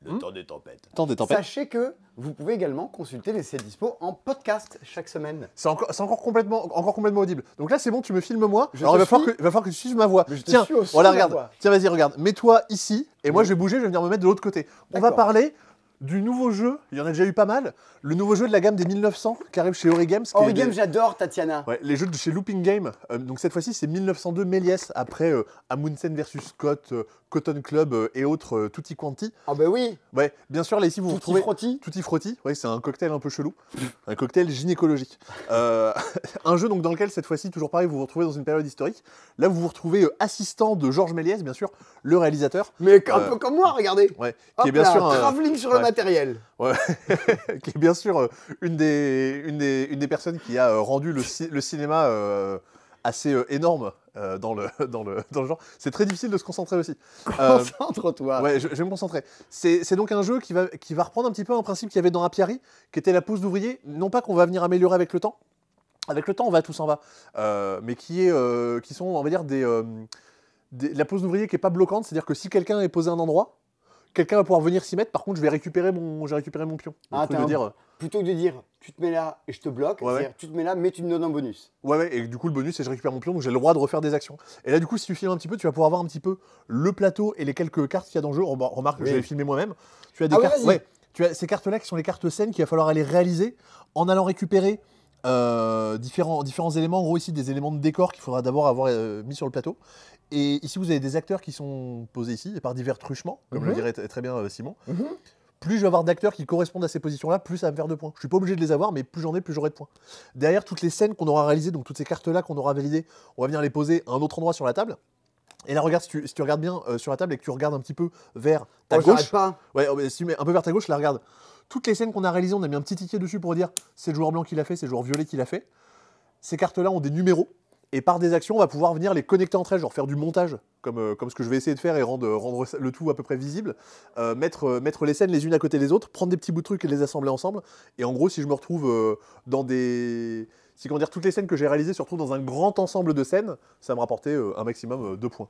Le temps des tempêtes. Temps des tempêtes. Sachez que vous pouvez également consulter les C'est Dispo en podcast chaque semaine. C'est encore, encore, complètement, encore complètement audible. Donc là, c'est bon, tu me filmes moi. Alors, il va, falloir que, il va falloir tu suives ma voix. Je Tiens, voilà, regarde. Tiens, vas-y, regarde. Mets-toi ici et moi, je vais bouger, je vais venir me mettre de l'autre côté. On va parler du nouveau jeu, il y en a déjà eu pas mal. Le nouveau jeu de la gamme des 1900 qui arrive chez Origames. Oh, Origames, j'adore Tatiana. Ouais, les jeux de chez Looping Game. Euh, donc cette fois-ci, c'est 1902 Méliès après euh, Amundsen versus Scott, euh, Cotton Club et autres Tutti Quanti. Ah bah oui. Ouais, bien sûr, là ici vous Tutti vous retrouvez Frotti. Tutti Frotti. Ouais, c'est un cocktail un peu chelou, un cocktail gynécologique. un jeu donc dans lequel cette fois-ci, toujours pareil, vous vous retrouvez dans une période historique. Là, vous vous retrouvez assistant de Georges Méliès, bien sûr, le réalisateur. Mais un peu comme moi, regardez. Ouais. qui est bien sûr un travelling sur matériel. qui est bien sûr euh, une des, une, des, une des personnes qui a euh, rendu le, cinéma euh, assez énorme dans, le, dans, le, dans le genre. C'est très difficile de se concentrer aussi. Concentre-toi. ouais, je, vais me concentrer. C'est donc un jeu qui va, qui va reprendre un petit peu un principe qu'il y avait dans Apiari, qui était la pose d'ouvrier. Non pas qu'on va venir améliorer avec le temps. Avec le temps, on va, tous en va. mais qui, est, qui sont, on va dire, des... Des, la pose d'ouvrier qui n'est pas bloquante, c'est-à-dire que si quelqu'un est posé à un endroit, quelqu'un va pouvoir venir s'y mettre. Par contre, je vais récupérer mon, j'ai récupéré mon pion. Ah, dire... Plutôt que de dire, tu te mets là et je te bloque, c'est-à-dire tu te mets là, mais tu me donnes un bonus. Ouais, ouais, et du coup, le bonus, c'est je récupère mon pion, donc j'ai le droit de refaire des actions. Et là, du coup, si tu filmes un petit peu, tu vas pouvoir voir un petit peu le plateau et les quelques cartes qu'il y a dans le jeu. Remarque que filmé moi-même. Tu as des ah cartes. Ouais, tu as ces cartes-là qui sont les cartes saines qu'il va falloir aller réaliser en allant récupérer euh, différents, différents éléments, en gros ici des éléments de décor qu'il faudra d'abord avoir euh, mis sur le plateau. Et ici vous avez des acteurs qui sont posés ici, par divers truchements, comme le mhm. dirait très bien euh, Simon. Mhm. Plus je vais avoir d'acteurs qui correspondent à ces positions-là, plus ça va me faire de points. Je suis pas obligé de les avoir, mais plus j'en ai, plus j'aurai de points. Derrière toutes les scènes qu'on aura réalisées, donc toutes ces cartes-là qu'on aura validées, on va venir les poser à un autre endroit sur la table. Et là, regarde, si tu, si tu regardes bien sur la table et que tu regardes un petit peu vers ta gauche. Pas. Ouais, oh, si tu mets un peu vers ta gauche, la regarde. Toutes les scènes qu'on a réalisées, on a mis un petit ticket dessus pour dire c'est le joueur blanc qui l'a fait, c'est le joueur violet qui l'a fait. Ces cartes-là ont des numéros. Et par des actions, on va pouvoir venir les connecter entre elles, genre faire du montage, comme, euh, comme ce que je vais essayer de faire et rendre, rendre le tout à peu près visible. Euh, mettre, euh, mettre les scènes les unes à côté des autres, prendre des petits bouts de trucs et les assembler ensemble. Et en gros, si je me retrouve dans des c'est qu'on dire, toutes les scènes que j'ai réalisées surtout dans un grand ensemble de scènes, ça me rapportait euh, un maximum euh, de points.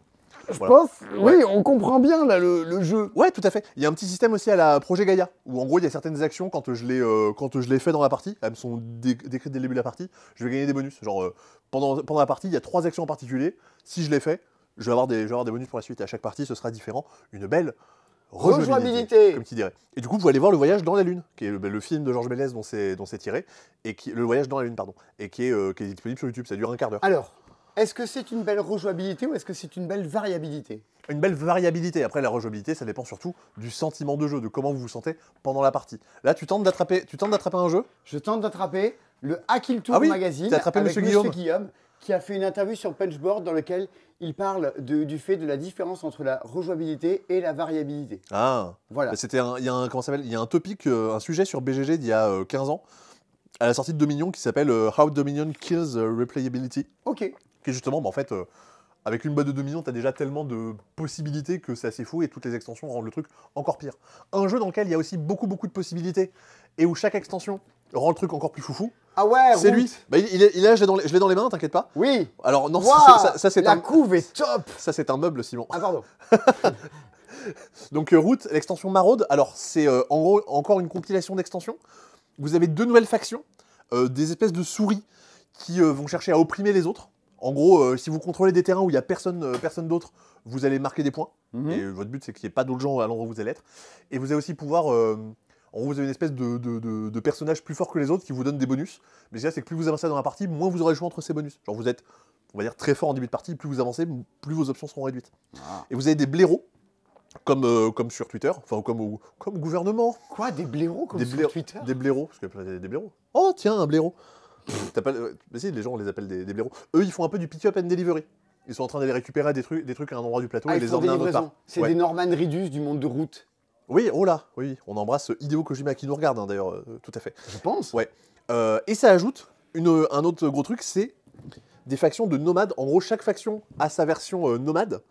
Je pense, oui, on comprend bien le, jeu. Ouais, tout à fait. Il y a un petit système aussi à la Projet Gaia, où en gros il y a certaines actions quand je les euh, quand je les fais dans la partie, elles me sont décrites dès le début de la partie, je vais gagner des bonus. Genre pendant, pendant la partie, il y a trois actions en particulier. Si je les fais, je vais avoir des, je des bonus pour la suite. à chaque partie, ce sera différent. Une belle Rejouabilité, comme tu dirais. Et du coup, vous allez voir Le Voyage dans la Lune, qui est le, film de Georges Méliès dont c'est, tiré, et qui, Le Voyage dans la Lune, pardon, et euh, qui est, disponible sur YouTube. Ça dure un quart d'heure. Alors, est-ce que c'est une belle rejouabilité ou est-ce que c'est une belle variabilité Une belle variabilité. Après, la rejouabilité, ça dépend surtout du sentiment de jeu, de comment vous vous sentez pendant la partie. Là, tu tentes d'attraper, tu tentes d'attraper un jeu Je tente d'attraper le Hack Tour ah Magazine. as attrapé avec Monsieur Guillaume qui a fait une interview sur Punchboard dans laquelle il parle du fait de la différence entre la rejouabilité et la variabilité. Ah Voilà. C'était il y a un topic, euh, un sujet sur BGG d'il y a 15 euh, ans à la sortie de Dominion qui s'appelle euh, How Dominion Kills Replayability. Ok. Qui justement, bah, en fait, avec une boîte de Dominion, as déjà tellement de possibilités que c'est assez fou et toutes les extensions rendent le truc encore pire. Un jeu dans lequel il y a aussi beaucoup beaucoup de possibilités et où chaque extension rend le truc encore plus foufou. Ah ouais, C'est lui. Bah, il, est, je l'ai dans, les, mains, t'inquiète pas. Oui. Alors non, ça, c'est un, couve est top. Ça c'est un meuble, Simon. Ah pardon. Donc euh, route, l'extension Maraude. Alors c'est euh, en gros encore une compilation d'extensions. Vous avez deux nouvelles factions, euh, des espèces de souris qui vont chercher à opprimer les autres. En gros, si vous contrôlez des terrains où il n'y a personne, personne d'autre, vous allez marquer des points. Mhm. Et votre but c'est qu'il n'y ait pas d'autres gens à l'endroit où vous allez être. Et vous allez aussi pouvoir en gros, vous avez une espèce de, personnage plus fort que les autres qui vous donne des bonus. Mais ce c'est que plus vous avancez dans la partie, moins vous aurez joué entre ces bonus. Genre, vous êtes, on va dire, très fort en début de partie, plus vous avancez, plus vos options seront réduites. Ah. Et vous avez des blaireaux, comme, euh, comme sur Twitter, enfin, comme au, comme gouvernement. Quoi, des blaireaux comme des blaireaux, Twitter Des blaireaux, parce a des blaireaux. Oh, tiens, un blaireau euh, Mais les gens, on les appelle des, blaireaux. Eux, ils font un peu du pick-up and delivery. Ils sont en train d'aller récupérer des trucs, des trucs à un endroit du plateau ah, et les emmener C'est des Norman Ridus du monde de route. Oui, oh là, oui, on embrasse euh, Hideo Kojima qui nous regarde hein, d'ailleurs, euh, tout à fait. Je pense. Ouais. Euh, et ça ajoute un autre gros truc, c'est des factions de nomades. En gros, chaque faction a sa version nomade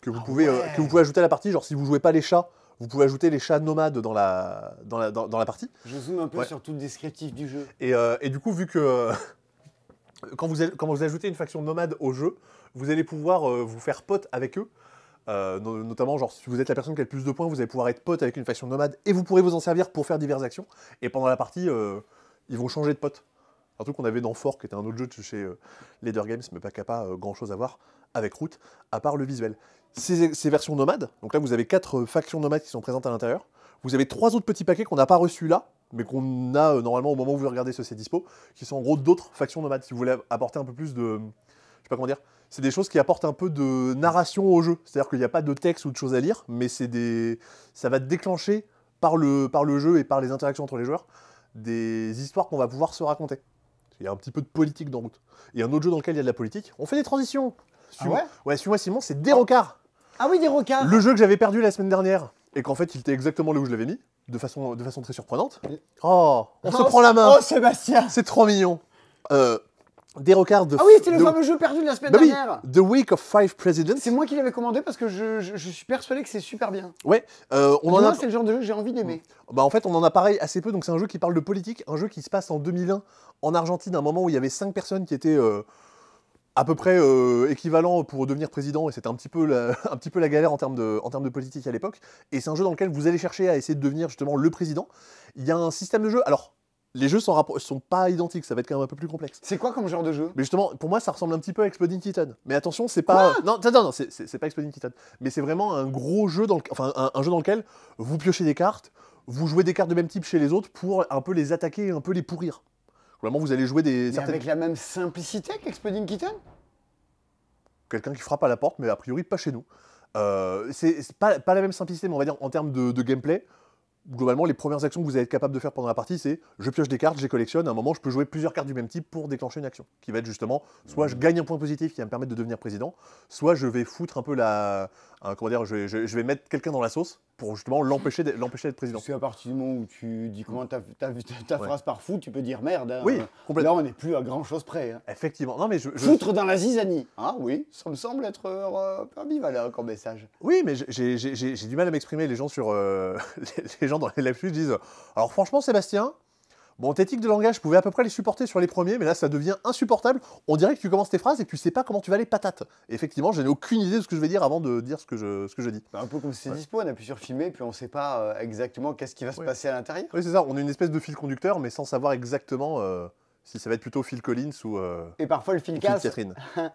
que vous, ah pouvez, que vous pouvez ajouter à la partie. Genre, si vous jouez pas les chats, vous pouvez ajouter les chats nomades dans la, dans la, partie. Je zoome un peu sur tout le descriptif du jeu. Et, du coup, vu que. quand, vous, quand vous ajoutez une faction nomade au jeu, vous allez pouvoir vous faire pote avec eux euh, notamment, genre, si vous êtes la personne qui a le plus de points, vous allez pouvoir être pote avec une faction nomade et vous pourrez vous en servir pour faire diverses actions. Et pendant la partie, euh, ils vont changer de pote. Un truc qu'on avait dans Fort, qui était un autre jeu de chez euh, Leader Games, mais pas pas grand chose à voir avec Route, à part le visuel. Ces, ces, versions nomades, donc là vous avez quatre factions nomades qui sont présentes à l'intérieur. Vous avez trois autres petits paquets qu'on n'a pas reçus là, mais qu'on a normalement au moment où vous regardez ce c'est dispo, qui sont en gros d'autres factions nomades. Si vous voulez apporter un peu plus de. Je sais pas comment dire c'est des choses qui apportent un peu de narration au jeu. C'est-à-dire qu'il n'y a pas de texte ou de choses à lire, mais c'est des, ça va déclencher par le, par le jeu et par les interactions entre les joueurs des histoires qu'on va pouvoir se raconter. Il y a un petit peu de politique dans le route. Et un autre jeu dans lequel il y a de la politique. On fait des transitions. Ah ouais, ouais suis-moi Simon, c'est des Ah oui, des Le jeu que j'avais perdu la semaine dernière et qu'en fait il était exactement là où je l'avais mis, de façon, de façon très surprenante. Oh, on se prend la main. Oh Sébastien, c'est trop mignon. Euh, des records de. Ah oui, c'était le fameux jeu perdu de la semaine bah dernière. The Week of Five Presidents. C'est moi qui l'avais commandé parce que je, je, suis persuadé que c'est super bien. Ouais. Euh, on en a... c'est le genre de jeu que j'ai envie d'aimer. Mmh. Bah en fait, on en a pareil assez peu. Donc c'est un jeu qui parle de politique, un jeu qui se passe en 2001 en Argentine, à un moment où il y avait cinq personnes qui étaient. Euh, à peu près euh, pour devenir président, et c'était un, petit peu la, un petit peu la galère en termes de, en termes de politique à l'époque. Et c'est un jeu dans lequel vous allez chercher à essayer de devenir justement le président. Il y a un système de jeu, alors les jeux sont, sont pas identiques, ça va être quand même un peu plus complexe. C'est quoi comme genre de jeu Mais justement, pour moi, ça ressemble un petit peu à Exploding Titan. Mais attention, c'est pas. non, non, c'est pas Exploding Titan. Mais c'est vraiment un gros jeu, dans enfin, un, jeu dans lequel vous piochez des cartes, vous jouez des cartes de même type chez les autres pour un peu les attaquer un peu les pourrir. Vraiment, vous allez jouer des. Mais avec la même simplicité qu'Exploding Titan Quelqu'un qui frappe à la porte, mais a priori pas chez nous. Euh, c'est pas, la même simplicité, mais on va dire en termes de gameplay globalement, les premières actions que vous allez être capable de faire pendant la partie, c'est je pioche des cartes, je collectionne, à un moment, je peux jouer plusieurs cartes du même type pour déclencher une action, qui va être justement, soit je mmh. gagne un point positif qui va me permettre de devenir président, soit je vais foutre un peu la, comment dire, je, vais mettre quelqu'un dans la sauce pour justement l'empêcher d'être président. Parce qu'à partir du moment où tu dis comment ta, ta phrase par fou tu peux dire merde. Hein. oui, complètement. Là, on n'est plus à grand chose près. Hein. Effectivement. Non, mais je, Foutre dans la zizanie. Ah oui, ça me semble être euh, bivalent comme message. Oui, mais j'ai du mal à m'exprimer. Les gens sur euh, les, gens dans les live disent alors franchement, Sébastien, Bon, tes de langage, je pouvais à peu près les supporter sur les premiers, mais là, ça devient insupportable. On dirait que tu commences tes phrases et que tu sais pas comment tu vas les patates. effectivement, je n'ai aucune idée de ce que je vais dire avant de dire ce que je, ce que je dis. Bah, un peu comme si c'est dispo, on appuie sur filmer, puis on sait pas euh, exactement qu'est-ce qui va se passer à l'intérieur. Oui, c'est ça. On a une espèce de fil conducteur, mais sans savoir exactement euh, si ça va être plutôt Phil Collins ou. Euh, et parfois le fil Catherine.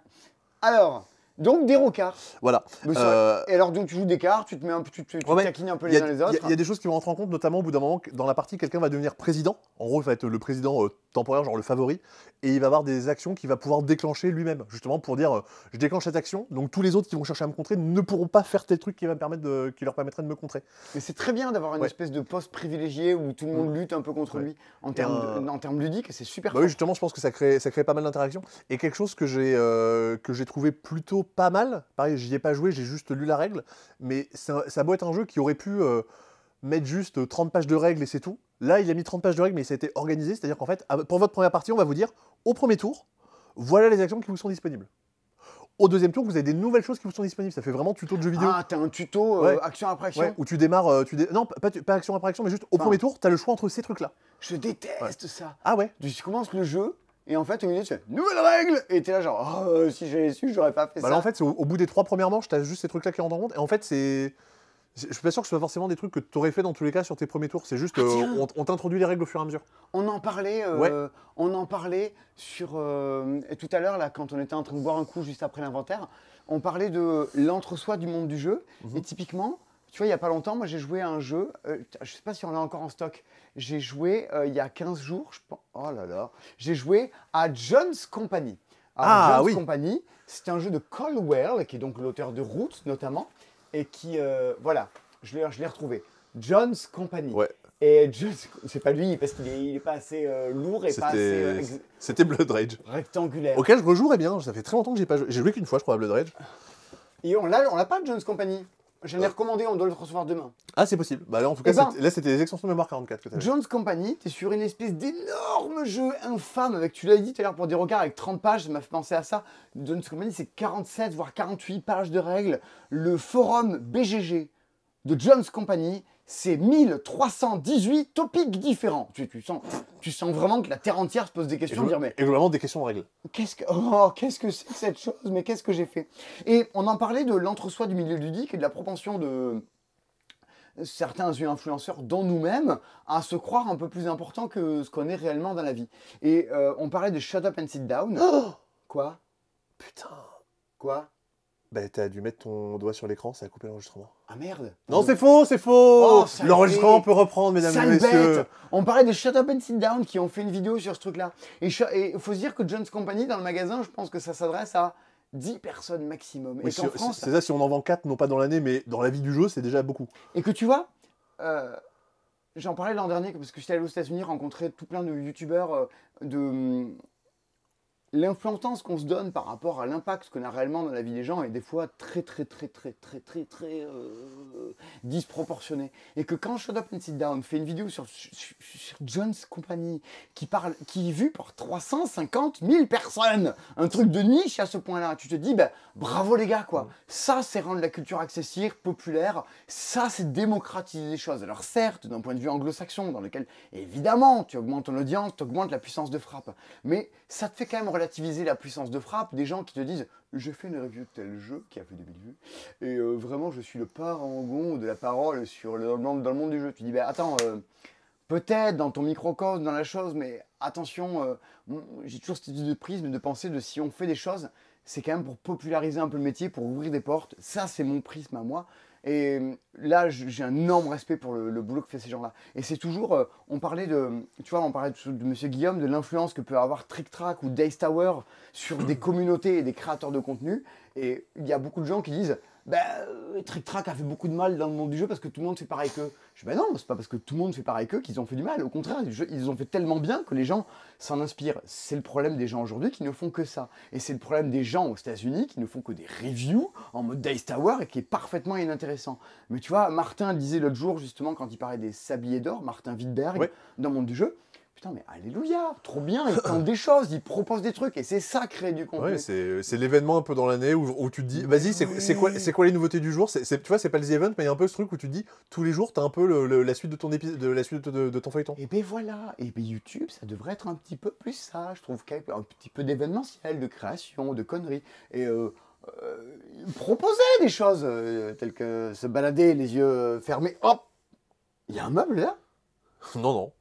Alors, donc des rocards. Voilà. Euh, Et alors donc tu joues des cartes, tu te mets un peu, tu, taquines un peu les uns les autres. Il y, a des choses qui vont rentrer en compte, notamment au bout d'un moment dans la partie, quelqu'un va devenir président. En gros, ça va être le président euh, temporaire, genre le favori, et il va avoir des actions qu'il va pouvoir déclencher lui-même, justement pour dire euh, je déclenche cette action, donc tous les autres qui vont chercher à me contrer ne pourront pas faire tel truc qui, va me permettre de, qui leur permettrait de me contrer. Mais c'est très bien d'avoir une espèce de poste privilégié où tout le monde mm. lutte un peu contre lui euh, en termes, ludiques, c'est super. Bah oui, justement, je pense que ça crée, ça crée pas mal d'interactions. Et quelque chose que j'ai euh, que j'ai trouvé plutôt pas mal, pareil, j'y ai pas joué, j'ai juste lu la règle, mais ça, ça a beau être un jeu qui aurait pu mettre juste 30 pages de règles et c'est tout. Là, il a mis 30 pages de règles, mais c'était organisé. C'est-à-dire qu'en fait, ah, pour votre première partie, on va vous dire, au premier tour, voilà les actions qui vous sont disponibles. Au deuxième tour, vous avez des nouvelles choses qui vous sont disponibles. Ça fait vraiment tuto de jeu vidéo. Ah, t'as un tuto euh, action après action ouais, Où tu démarres. Euh, non, pas, action après action, mais juste au premier tour, t'as le choix entre ces trucs-là. Je déteste ça. Ah ouais Tu commences le jeu et en fait, au milieu, tu fais nouvelle règle Et t'es là, genre, oh, si j'avais su, j'aurais pas fait bah ça. là, en fait, au, bout des trois premières manches, t'as juste ces trucs-là qui rentrent en compte. Et en fait, c'est. Je suis pas sûr que ce soit forcément des trucs que tu aurais fait dans tous les cas sur tes premiers tours. C'est juste qu'on ah, euh, t'introduit les règles au fur et à mesure. On en parlait, euh, on en parlait sur euh, tout à l'heure là quand on était en train de boire un coup juste après l'inventaire. On parlait de l'entre-soi du monde du jeu. Mhm. Et typiquement, tu vois, il y a pas longtemps, moi j'ai joué à un jeu. Je je sais pas si on l'a encore en stock. J'ai joué il y a 15 jours, je pense. Oh là là. J'ai joué à Jones Company. ah oui. Company, c'est un jeu de Colwell qui est donc l'auteur de Route notamment et qui, euh, voilà, je l'ai, retrouvé. John's Company. Ouais. Et Jones, c'est pas lui parce qu'il est, pas assez euh, lourd et pas assez. Euh, c'était Blood Rage. rectangulaire. Auquel je rejouerais eh bien, ça fait très longtemps que j'ai pas joué. J'ai joué qu'une fois, je crois, Blood Rage. Et on l'a, on l'a pas John's Company. Je l'ai recommandé, on doit le recevoir demain. Ah, c'est possible. Bah là, eh ben, c'était les extensions de mémoire 44 Jones Company, es sur une espèce d'énorme jeu infâme avec, tu l'avais dit tout à l'heure, pour des regards avec 30 pages, ça m'a fait penser à ça. Jones Company, c'est 47, voire 48 pages de règles. Le forum BGG de Jones Company, c'est 1318 topics différents. Tu, sens, vraiment que la terre entière se pose des questions. Et, dire, mais, et des questions en règle. Qu'est-ce que oh, qu'est-ce que c'est cette chose Mais qu'est-ce que j'ai fait Et on en parlait de l'entre-soi du milieu ludique et de la propension de certains influenceurs, dont nous-mêmes, à se croire un peu plus important que ce qu'on est réellement dans la vie. Et euh, on parlait de Shut Up and Sit Down. Oh Quoi Putain. Quoi bah, t'as dû mettre ton doigt sur l'écran, ça a coupé l'enregistrement. Ah merde Non, c'est faux, c'est faux oh, L'enregistrement peut reprendre, mesdames et messieurs. On parlait de Shut Up and Sit Down qui ont fait une vidéo sur ce truc-là. Et il faut se dire que John's Company, dans le magasin, je pense que ça s'adresse à 10 personnes maximum. Et c'est France... ça, si on en vend 4, non pas dans l'année, mais dans la vie du jeu, c'est déjà beaucoup. Et que tu vois, euh, j'en parlais l'an dernier, parce que j'étais allé aux États-Unis rencontrer tout plein de youtubeurs euh, de hum, l'influence qu'on se donne par rapport à l'impact qu'on a réellement dans la vie des gens est des fois très très très très très très très disproportionné. Euh, disproportionnée. Et que quand Shut Up and Sit Down fait une vidéo sur, sur, Jones Company qui, parle, qui est vue par 350 000 personnes, un truc de niche à ce point-là, tu te dis ben bravo les gars quoi. Ça c'est rendre la culture accessible, populaire, ça c'est démocratiser les choses. Alors certes, d'un point de vue anglo-saxon, dans lequel évidemment tu augmentes ton audience, tu augmentes la puissance de frappe, mais ça te fait quand même la puissance de frappe des gens qui te disent j'ai fait une review de tel jeu qui a fait de vues et euh, vraiment je suis le parangon de la parole sur le, dans, le monde du jeu. Tu dis bah attends euh, peut-être dans ton microcosme dans la chose mais attention euh, j'ai toujours cette idée de prisme de penser de si on fait des choses c'est quand même pour populariser un peu le métier pour ouvrir des portes. Ça c'est mon prisme à moi et euh, là, j'ai un énorme respect pour le, boulot que fait ces gens-là. Et c'est toujours, euh, on parlait de, tu vois, on parlait de, M. Monsieur Guillaume, de l'influence que peut avoir Trick ou Daystower Tower sur des communautés et des créateurs de contenu. Et il y a beaucoup de gens qui disent, ben, Trick Track a fait beaucoup de mal dans le monde du jeu parce que tout le monde fait pareil qu'eux. Je ben non, c'est pas parce que tout le monde fait pareil qu'eux qu'ils ont fait du mal. Au contraire, ils ont fait tellement bien que les gens s'en inspirent. C'est le problème des gens aujourd'hui qui ne font que ça. Et c'est le problème des gens aux États-Unis qui ne font que des reviews en mode Dice Tower et qui est parfaitement inintéressant. Mais tu vois, Martin disait l'autre jour, justement, quand il parlait des sabliers d'or, Martin Wittberg, dans le monde du jeu, Putain, mais alléluia, trop bien, ils tentent des choses, ils proposent des trucs, et c'est ça créer du contenu. Oui, c'est l'événement un peu dans l'année où, tu te dis, vas-y, c'est quoi, quoi les nouveautés du jour Tu vois, c'est pas les events, mais il y a un peu ce truc où tu dis, tous les jours, t'as un peu la suite, de ton, épisode, la suite de, ton feuilleton. Et ben voilà, et ben YouTube, ça devrait être un petit peu plus ça, je trouve, un petit peu d'événementiel, de création, de conneries. Et. Euh, euh proposer des choses euh, telles que se balader les yeux fermés. Hop, il y a un meuble là Non, non.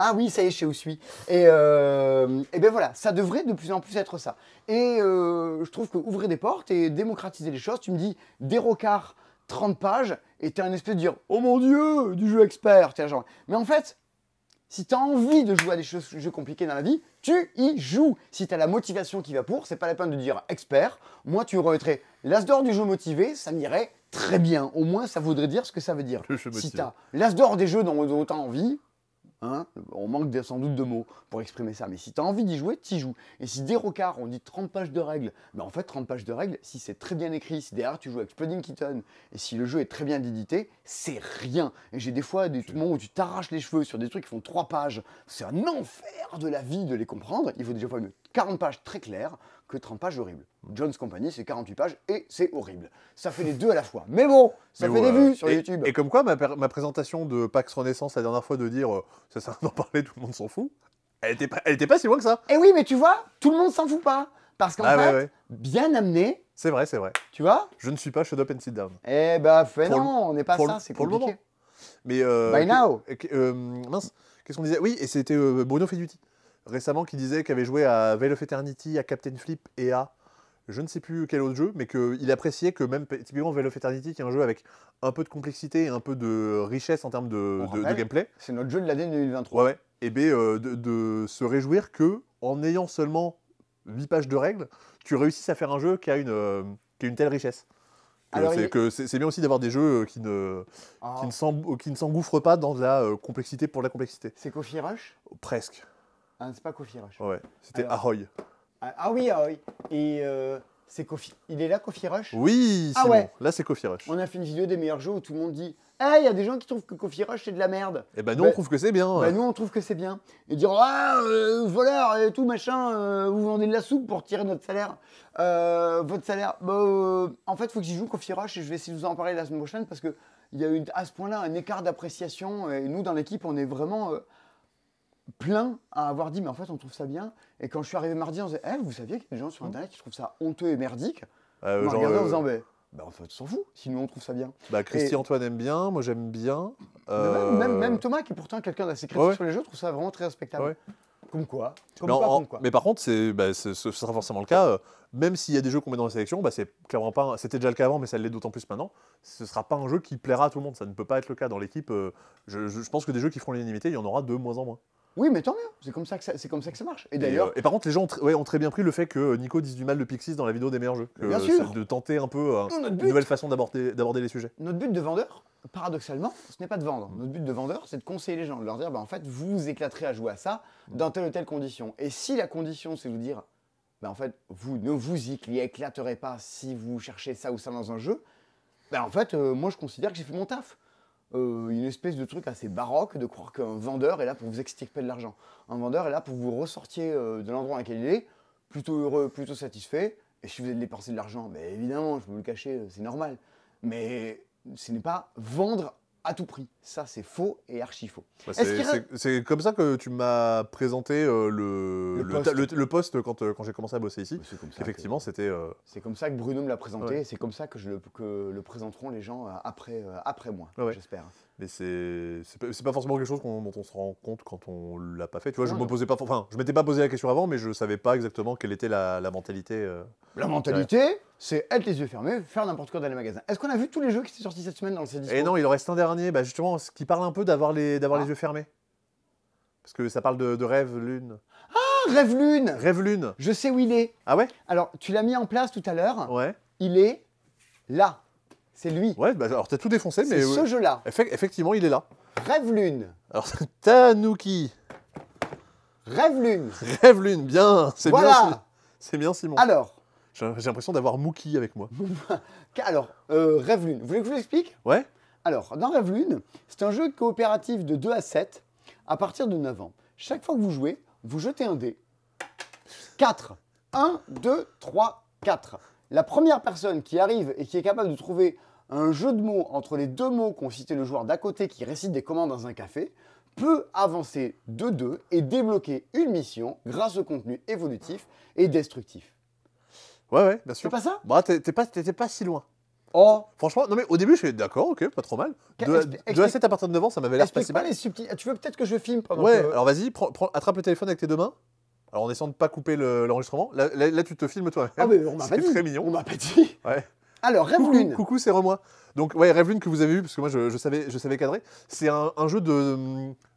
Ah oui, ça y est, chez suis. Et, euh, et bien voilà, ça devrait de plus en plus être ça. Et euh, je trouve que ouvrir des portes et démocratiser les choses, tu me dis des rocards, 30 pages, et t'es un espèce de dire Oh mon dieu, du jeu expert. genre. Mais en fait, si t'as envie de jouer à des jeux, jeux compliqués dans la vie, tu y joues. Si t'as la motivation qui va pour, c'est pas la peine de dire expert. Moi, tu remettrais l'as d'or du jeu motivé, ça m'irait très bien. Au moins, ça voudrait dire ce que ça veut dire. Si t'as l'as d'or des jeux dont, dont t'as envie, Hein. on manque sans doute de mots pour exprimer ça, mais si tu as envie d'y jouer, t'y joues. Et si des rocards, on dit 30 pages de règles, mais ben, en fait 30 pages de règles, si c'est très bien écrit, si derrière tu joues avec Exploding Kitten, et si le jeu est très bien édité, c'est rien. Et j'ai des fois des moments où tu t'arraches les cheveux sur des trucs qui font 3 pages, c'est un enfer de la vie de les comprendre, il faut déjà fois une 40 pages très claires, que 30 pages horrible. Jones Company, c'est 48 pages et c'est horrible. Ça fait les deux à la fois. Mais bon, ça fait des vues sur YouTube. Et comme quoi, ma, présentation de Pax Renaissance la dernière fois de dire euh, ça sert à en parler, tout le monde s'en fout. Elle était, pas, elle était pas si loin que ça. Eh oui, mais tu vois, tout le monde s'en fout pas. Parce qu'en ah fait, bien amené. C'est vrai, c'est vrai. Tu vois Je ne suis pas Shut Up and Sit Down. Eh bah, non, on n'est pas ça, c'est compliqué. Mais. By now Mince, qu'est-ce qu'on disait Oui, et c'était euh, Bruno Feduti récemment qui disait qu'il avait joué à Veil of Eternity, à Captain Flip et à je ne sais plus quel autre jeu, mais qu'il appréciait que même typiquement Veil of Eternity, qui est un jeu avec un peu de complexité et un peu de richesse en termes de, gameplay. C'est notre jeu de l'année 2023. Ouais, ouais. Et bien euh, de, se réjouir que en ayant seulement 8 pages de règles, tu réussisses à faire un jeu qui a une, euh, une telle richesse. C'est bien aussi d'avoir des jeux euh, qui ne, ah. qui ne s'engouffrent pas dans la complexité pour la complexité. C'est Coffee Rush Presque. Ah, c'est pas Kofi Rush. Ouais, c'était Ahoy. Ah, ah, oui, Ahoy. Et euh, c'est Il est là, Kofi Rush Oui, ah c'est Là, c'est Kofi Rush. On a fait une vidéo des meilleurs jeux où tout le monde dit Ah, il y a des gens qui trouvent que Kofi Rush, c'est de la merde. Et eh ben, nous, on bah, trouve que c'est bien. Bah, nous, on trouve que c'est bien. Et dire Ah, euh, voleur et tout, machin, euh, vous vendez de la soupe pour tirer notre salaire. votre salaire. Bah, en fait, faut que j'y joue Kofi Rush et je vais essayer de vous en parler la semaine prochaine parce que il y a eu à ce point-là un écart d'appréciation. Et nous, dans l'équipe, on est vraiment plein à avoir dit, mais en fait, on trouve ça bien. Et quand je suis arrivé mardi, on disait, eh, vous saviez qu'il y a des gens sur mmh. Internet qui trouvent ça honteux et merdique ah euh, On en disant, mais bah, en fait, on s'en fout, sinon on trouve ça bien. Bah, Christy Antoine aime bien, moi, j'aime bien. Même, euh, même, Thomas, qui est pourtant quelqu'un d'assez critique sur les jeux, trouve ça vraiment très respectable. Comme quoi. mais, mais par contre, c'est, bah, ce sera forcément le cas. Euh, même s'il y a des jeux qu'on met dans la sélection, bah, c'est clairement pas. C'était déjà le cas avant, mais ça l'est d'autant plus maintenant. Ce sera pas un jeu qui plaira à tout le monde. Ça ne peut pas être le cas dans l'équipe. Euh, je, je, pense que des jeux qui feront l'unanimité, il y en aura de moins en moins. Oui, mais tant mieux. C'est comme ça que ça, c'est comme ça que ça marche. Et d'ailleurs. Euh, et, par contre, les gens ont, très bien pris le fait que Nico dise du mal de Pixis dans la vidéo des meilleurs jeux. bien sûr. De tenter un peu euh, une nouvelle façon d'aborder, les sujets. Notre but de vendeur, paradoxalement, ce n'est pas de vendre. Notre but de vendeur, c'est de conseiller les gens, de leur dire, bah, en fait, vous vous éclaterez à jouer à ça dans telle ou telle condition. Et si la condition, c'est de vous dire, bah, en fait, vous ne vous y éclaterez pas si vous cherchez ça ou ça dans un jeu, bah, en fait, euh, moi, je considère que j'ai fait mon taf. Euh, une espèce de truc assez baroque de croire qu'un vendeur est là pour vous extirper de l'argent. Un vendeur est là pour vous ressortir euh, de l'endroit à lequel il est, plutôt heureux, plutôt satisfait. Et si vous êtes dépensé de l'argent, ben évidemment, je peux vous le cacher, euh, c'est normal. Mais ce n'est pas vendre à tout prix. Ça, c'est faux et archi faux. Bah, c'est comme ça que tu m'as présenté euh, le, le, poste. quand, euh, quand j'ai commencé à bosser ici. Bah, Effectivement, c'était. Euh, c'est comme ça que Bruno me l'a présenté. C'est comme ça que, je le, que le présenteront les gens après, après moi, j'espère. Mais c'est pas, pas forcément quelque chose dont on se rend compte quand on l'a pas fait. Tu vois, je me posais pas, enfin, je m'étais pas posé la question avant, mais je savais pas exactement quelle était la, la mentalité. la mentalité, c'est être les yeux fermés, faire n'importe quoi dans les magasins. Est-ce qu'on a vu tous les jeux qui sont sortis cette semaine dans le Et eh non, il en reste un dernier. Bah, justement, qui parle un peu d'avoir les, d'avoir ah. les yeux fermés. Parce que ça parle de, rêve lune. Ah, rêve lune Rêve lune. Je sais où il est. Ah ouais Alors, tu l'as mis en place tout à l'heure. Ouais. Il est là. C'est lui. Ouais, bah, alors t'as tout défoncé, mais. C'est ce jeu-là. effectivement, il est là. Rêve lune. Alors, Tanuki. Rêve lune. Rêve lune, bien. C'est voilà. bien. C'est bien, Simon. Alors. J'ai l'impression d'avoir Mookie avec moi. alors, euh, Rêve lune. Vous voulez que je vous explique Ouais. Alors, dans Rêve Lune, c'est un jeu coopératif de 2 à 7 à partir de 9 ans. Chaque fois que vous jouez, vous jetez un dé. 4. 1, 2, 3, 4. La première personne qui arrive et qui est capable de trouver un jeu de mots entre les deux mots qu'ont cité le joueur d'à côté qui récite des commandes dans un café peut avancer de 2 et débloquer une mission grâce au contenu évolutif et destructif. Ouais, ouais, bien sûr. C'est pas ça Bah, t'étais pas si loin. Oh. Franchement, non mais au début, je suis d'accord, ok, pas trop mal. De, de à 7 à partir de 9 ça m'avait l'air pas mal. Les ah, Tu veux peut-être que je filme pendant Ouais, alors vas-y, attrape le téléphone avec tes deux mains. Alors en essayant de pas couper l'enregistrement. là, tu te filmes toi. Ah mais on m'a pas dit. très mignon. On m'a pas dit. Ouais. Alors Rêve coucou, Lune. Coucou, c'est Remois. Donc ouais, Rêve Lune que vous avez vu, parce que moi je, savais, je savais cadrer. C'est un, jeu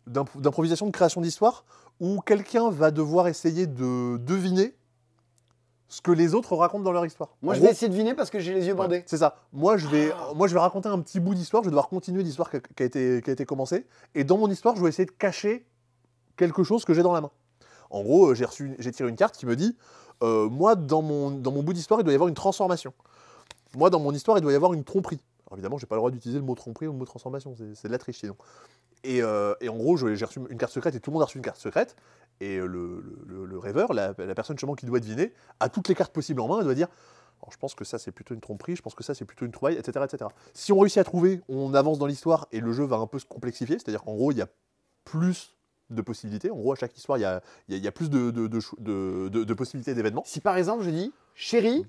d'improvisation, de création d'histoire où quelqu'un va devoir essayer de deviner ce que les autres racontent dans leur histoire. Moi, je vais essayer de deviner parce que j'ai les yeux bandés. c'est ça. Moi, je vais, ah. moi, je vais raconter un petit bout d'histoire. Je vais devoir continuer l'histoire qui a, été, qui été commencée. Et dans mon histoire, je vais essayer de cacher quelque chose que j'ai dans la main. En gros, euh, j'ai reçu, j'ai tiré une carte qui me dit, euh, moi, dans mon, dans mon bout d'histoire, il doit y avoir une transformation. Moi, dans mon histoire, il doit y avoir une tromperie. Alors, évidemment, j'ai pas le droit d'utiliser le mot tromperie ou le mot transformation. C'est de la triche, euh, et, en gros, j'ai reçu une carte secrète et tout le monde a reçu une carte secrète. Et euh, le, rêveur, la, personne justement qui doit deviner, a toutes les cartes possibles en main. et doit dire je pense que ça, c'est plutôt une tromperie, je pense que ça, c'est plutôt une trouvaille, etc., etc. Si on réussit à trouver, on avance dans l'histoire et le jeu va un peu se complexifier. C'est-à-dire qu'en gros, il y a plus de possibilités. En gros, à chaque histoire, il y a, plus de, de, de possibilités d'événements. Si par exemple, je dis Chérie,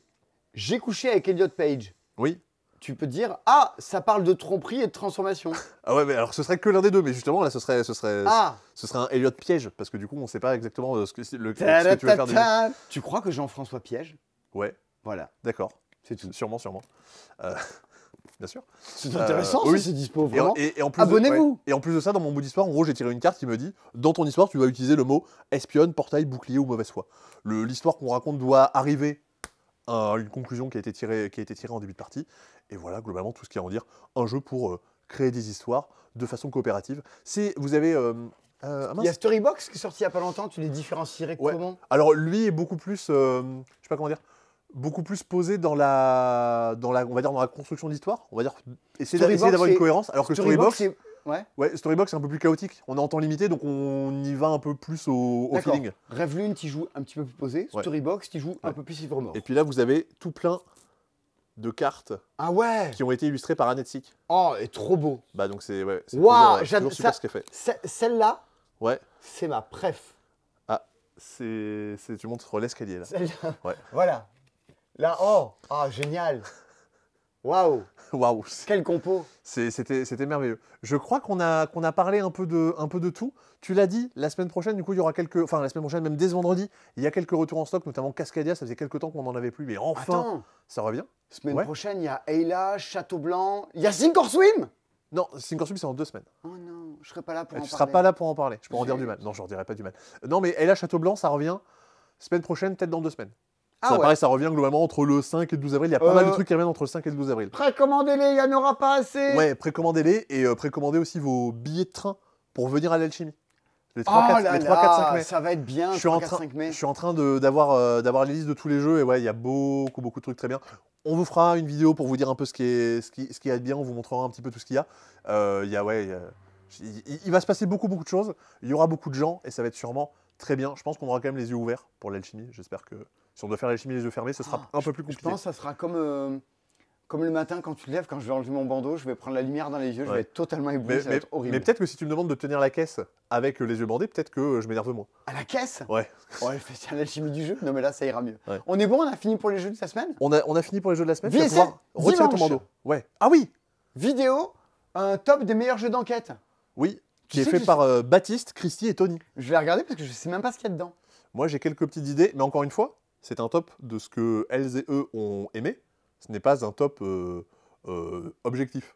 j'ai couché avec Elliot Page. Oui tu peux dire ah ça parle de tromperie et de transformation. ah ouais mais alors ce serait que l'un des deux mais justement là ce serait ce serait ah. ce serait un Elliot piège parce que du coup on ne sait pas exactement euh, ce que, tu veux faire. Du... Tu crois que Jean-François piège Ouais. Voilà. D'accord. C'est Sûrement sûrement. Euh, bien sûr. C'est intéressant, euh, oui. c'est dispo, vraiment. Abonnez-vous Et en plus de ça, dans mon bout d'histoire, en gros, j'ai tiré une carte qui me dit « Dans ton histoire, tu vas utiliser le mot espionne, portail, bouclier ou mauvaise foi. » L'histoire qu'on raconte doit arriver à une conclusion qui a été tirée, qui a été tirée en début de partie. Et voilà globalement tout ce qu'il y a à en dire. Un jeu pour euh, créer des histoires de façon coopérative. Si vous avez euh, euh, ah il y a Storybox qui est sorti il n'y a pas longtemps, tu les différencierais ouais. comment Alors lui est beaucoup plus, je sais pas comment dire, beaucoup plus posé dans la, dans la, on va dire dans la construction d'histoire. on va dire essayer d'avoir une cohérence, alors que Storybox, ouais. Storybox c'est un peu plus chaotique, on est en temps limité donc on y va un peu plus au, feeling. Rêve Lune, qui joue un petit peu plus posé, Storybox, qui joue un peu plus ivre mort. Et puis là vous avez tout plein de cartes ah ouais. qui ont été illustrées par Anetzik. Oh, et trop beau. Bah donc c'est ouais, c'est toujours, euh, super ce qu'elle fait. Celle-là, ouais. c'est ma préf. Ah, c'est tu montres l'escalier là. Celle-là. Ouais. Voilà. Là, oh, ah génial. Waouh Waouh Quel compo C'était merveilleux. Je crois qu'on a, qu'on a parlé un peu, de, un peu de tout. Tu l'as dit, la semaine prochaine, du coup, il y aura quelques... Enfin, la semaine prochaine, même dès vendredi, il y a quelques retours en stock, notamment Cascadia, ça faisait quelques temps qu'on n'en avait plus, mais enfin, ça revient. Semaine prochaine, il y a Ayla, Château Blanc, il y a Sink Swim non, Sink Swim, c'est en deux semaines. Oh non, je serai pas là pour euh, en tu parler. seras pas là pour en parler. Je peux en dire du mal. Non, je j'en dirai pas du mal. Non, mais Ayla, Château Blanc, ça revient semaine prochaine, peut-être dans deux semaines. Ah ça, revient globalement entre le 5 et le 12 avril. Il y a pas mal de euh, trucs qui reviennent entre le 5 et le 12 avril. Précommandez-les, il n'y en aura pas assez. Ouais, précommandez-les et euh, précommandez aussi vos billets de train pour venir à l'alchimie. Les 3, 4, 5 mai. Ça va être bien, je suis 4, 5 Je suis en train euh, d'avoir les listes de tous les jeux et ouais, il y a beaucoup, beaucoup de trucs très bien. On vous fera une vidéo pour vous dire un peu ce qui est, ce qui, ce qui est bien, on vous montrera un petit peu tout ce qu'il y a. Il y a, ouais, il, va se passer beaucoup, beaucoup de choses. Il y aura beaucoup de gens et ça va être sûrement très bien. Je pense qu'on aura quand même les yeux ouverts pour l'alchimie. J'espère que si on doit faire l'alchimie les yeux fermés, ce sera ah, un peu plus compliqué. Je pense que ça sera comme, euh, comme le matin quand tu te lèves, quand je vais enlever mon bandeau, je vais prendre la lumière dans les yeux, je vais être totalement ébloui, mais, ça va être horrible. Mais peut-être que si tu me demandes de tenir la caisse avec euh, les yeux bandés, peut-être que euh, je m'énerve moins. À la caisse Ouais. Ouais, la l'alchimie du jeu. Non, mais là, ça ira mieux. On est bon, on a fini pour les jeux de la semaine on a, on a fini pour les jeux de la semaine. Viens ton bandeau. Ouais. Ah oui Vidéo, un top des meilleurs jeux d'enquête. Oui, qui est fait par Baptiste, Christy et Tony. Je vais regarder parce que je sais même pas ce qu'il y a dedans. Moi, j'ai quelques petites idées, mais encore une fois, c'est un top de ce que elles et eux ont aimé. Ce n'est pas un top euh, euh, objectif.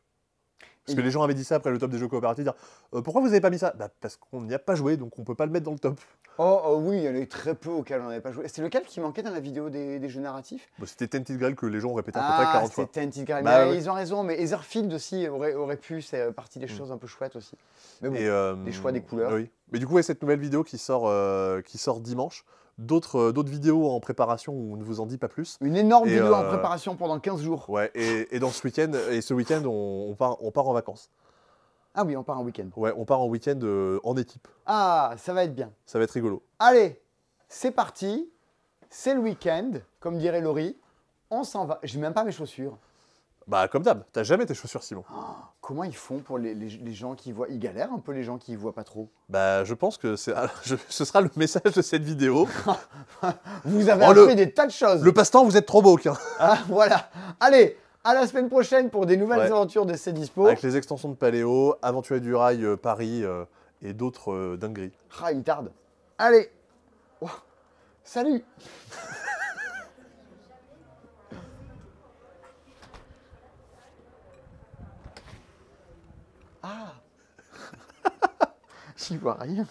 Parce que les gens avaient dit ça après le top des jeux coopératifs, dire euh, pourquoi vous n'avez pas mis ça bah, Parce qu'on n'y a pas joué, donc on peut pas le mettre dans le top. Oh, oh oui, il y en a eu très peu auxquels on n'avait pas joué. C'est lequel qui manquait dans la vidéo des, jeux narratifs bah, C'était Tented Grail que les gens ont répété à peu ah, près 40 fois. Grail. Bah mais Ils ont raison, mais Etherfield aussi aurait, pu, c'est partie des mm. choses un peu chouettes aussi. Mais des choix, des couleurs. Mais du coup, cette nouvelle vidéo qui sort, qui sort dimanche, euh, d'autres vidéos en préparation on ne vous en dit pas plus. Une énorme vidéo en euh, préparation pendant 15 jours. Ouais, et, dans ce week-end, et ce week-end, on, part, on part en vacances. Ah oui, on part en week-end. Ouais, on part en week-end euh, en équipe. Ah, ça va être bien. Ça va être rigolo. Allez, c'est parti. C'est le week-end, comme dirait Laurie. On s'en va. J'ai même pas mes chaussures. Bah, comme d'hab, t'as jamais tes chaussures, Simon. Oh, comment ils font pour les, gens qui voient Ils galèrent un peu les gens qui voient pas trop Bah, je pense que c'est, ce sera le message de cette vidéo. vous avez enlevé des tas de choses. Le passe-temps, vous êtes trop beau, hein. voilà. Allez, à la semaine prochaine pour des nouvelles aventures de Dispo. Avec les extensions de Paléo, Aventurée du Rail euh, Paris euh, et d'autres euh, dingueries. Ah, il tarde. Allez. Oh, salut j'y vois rien.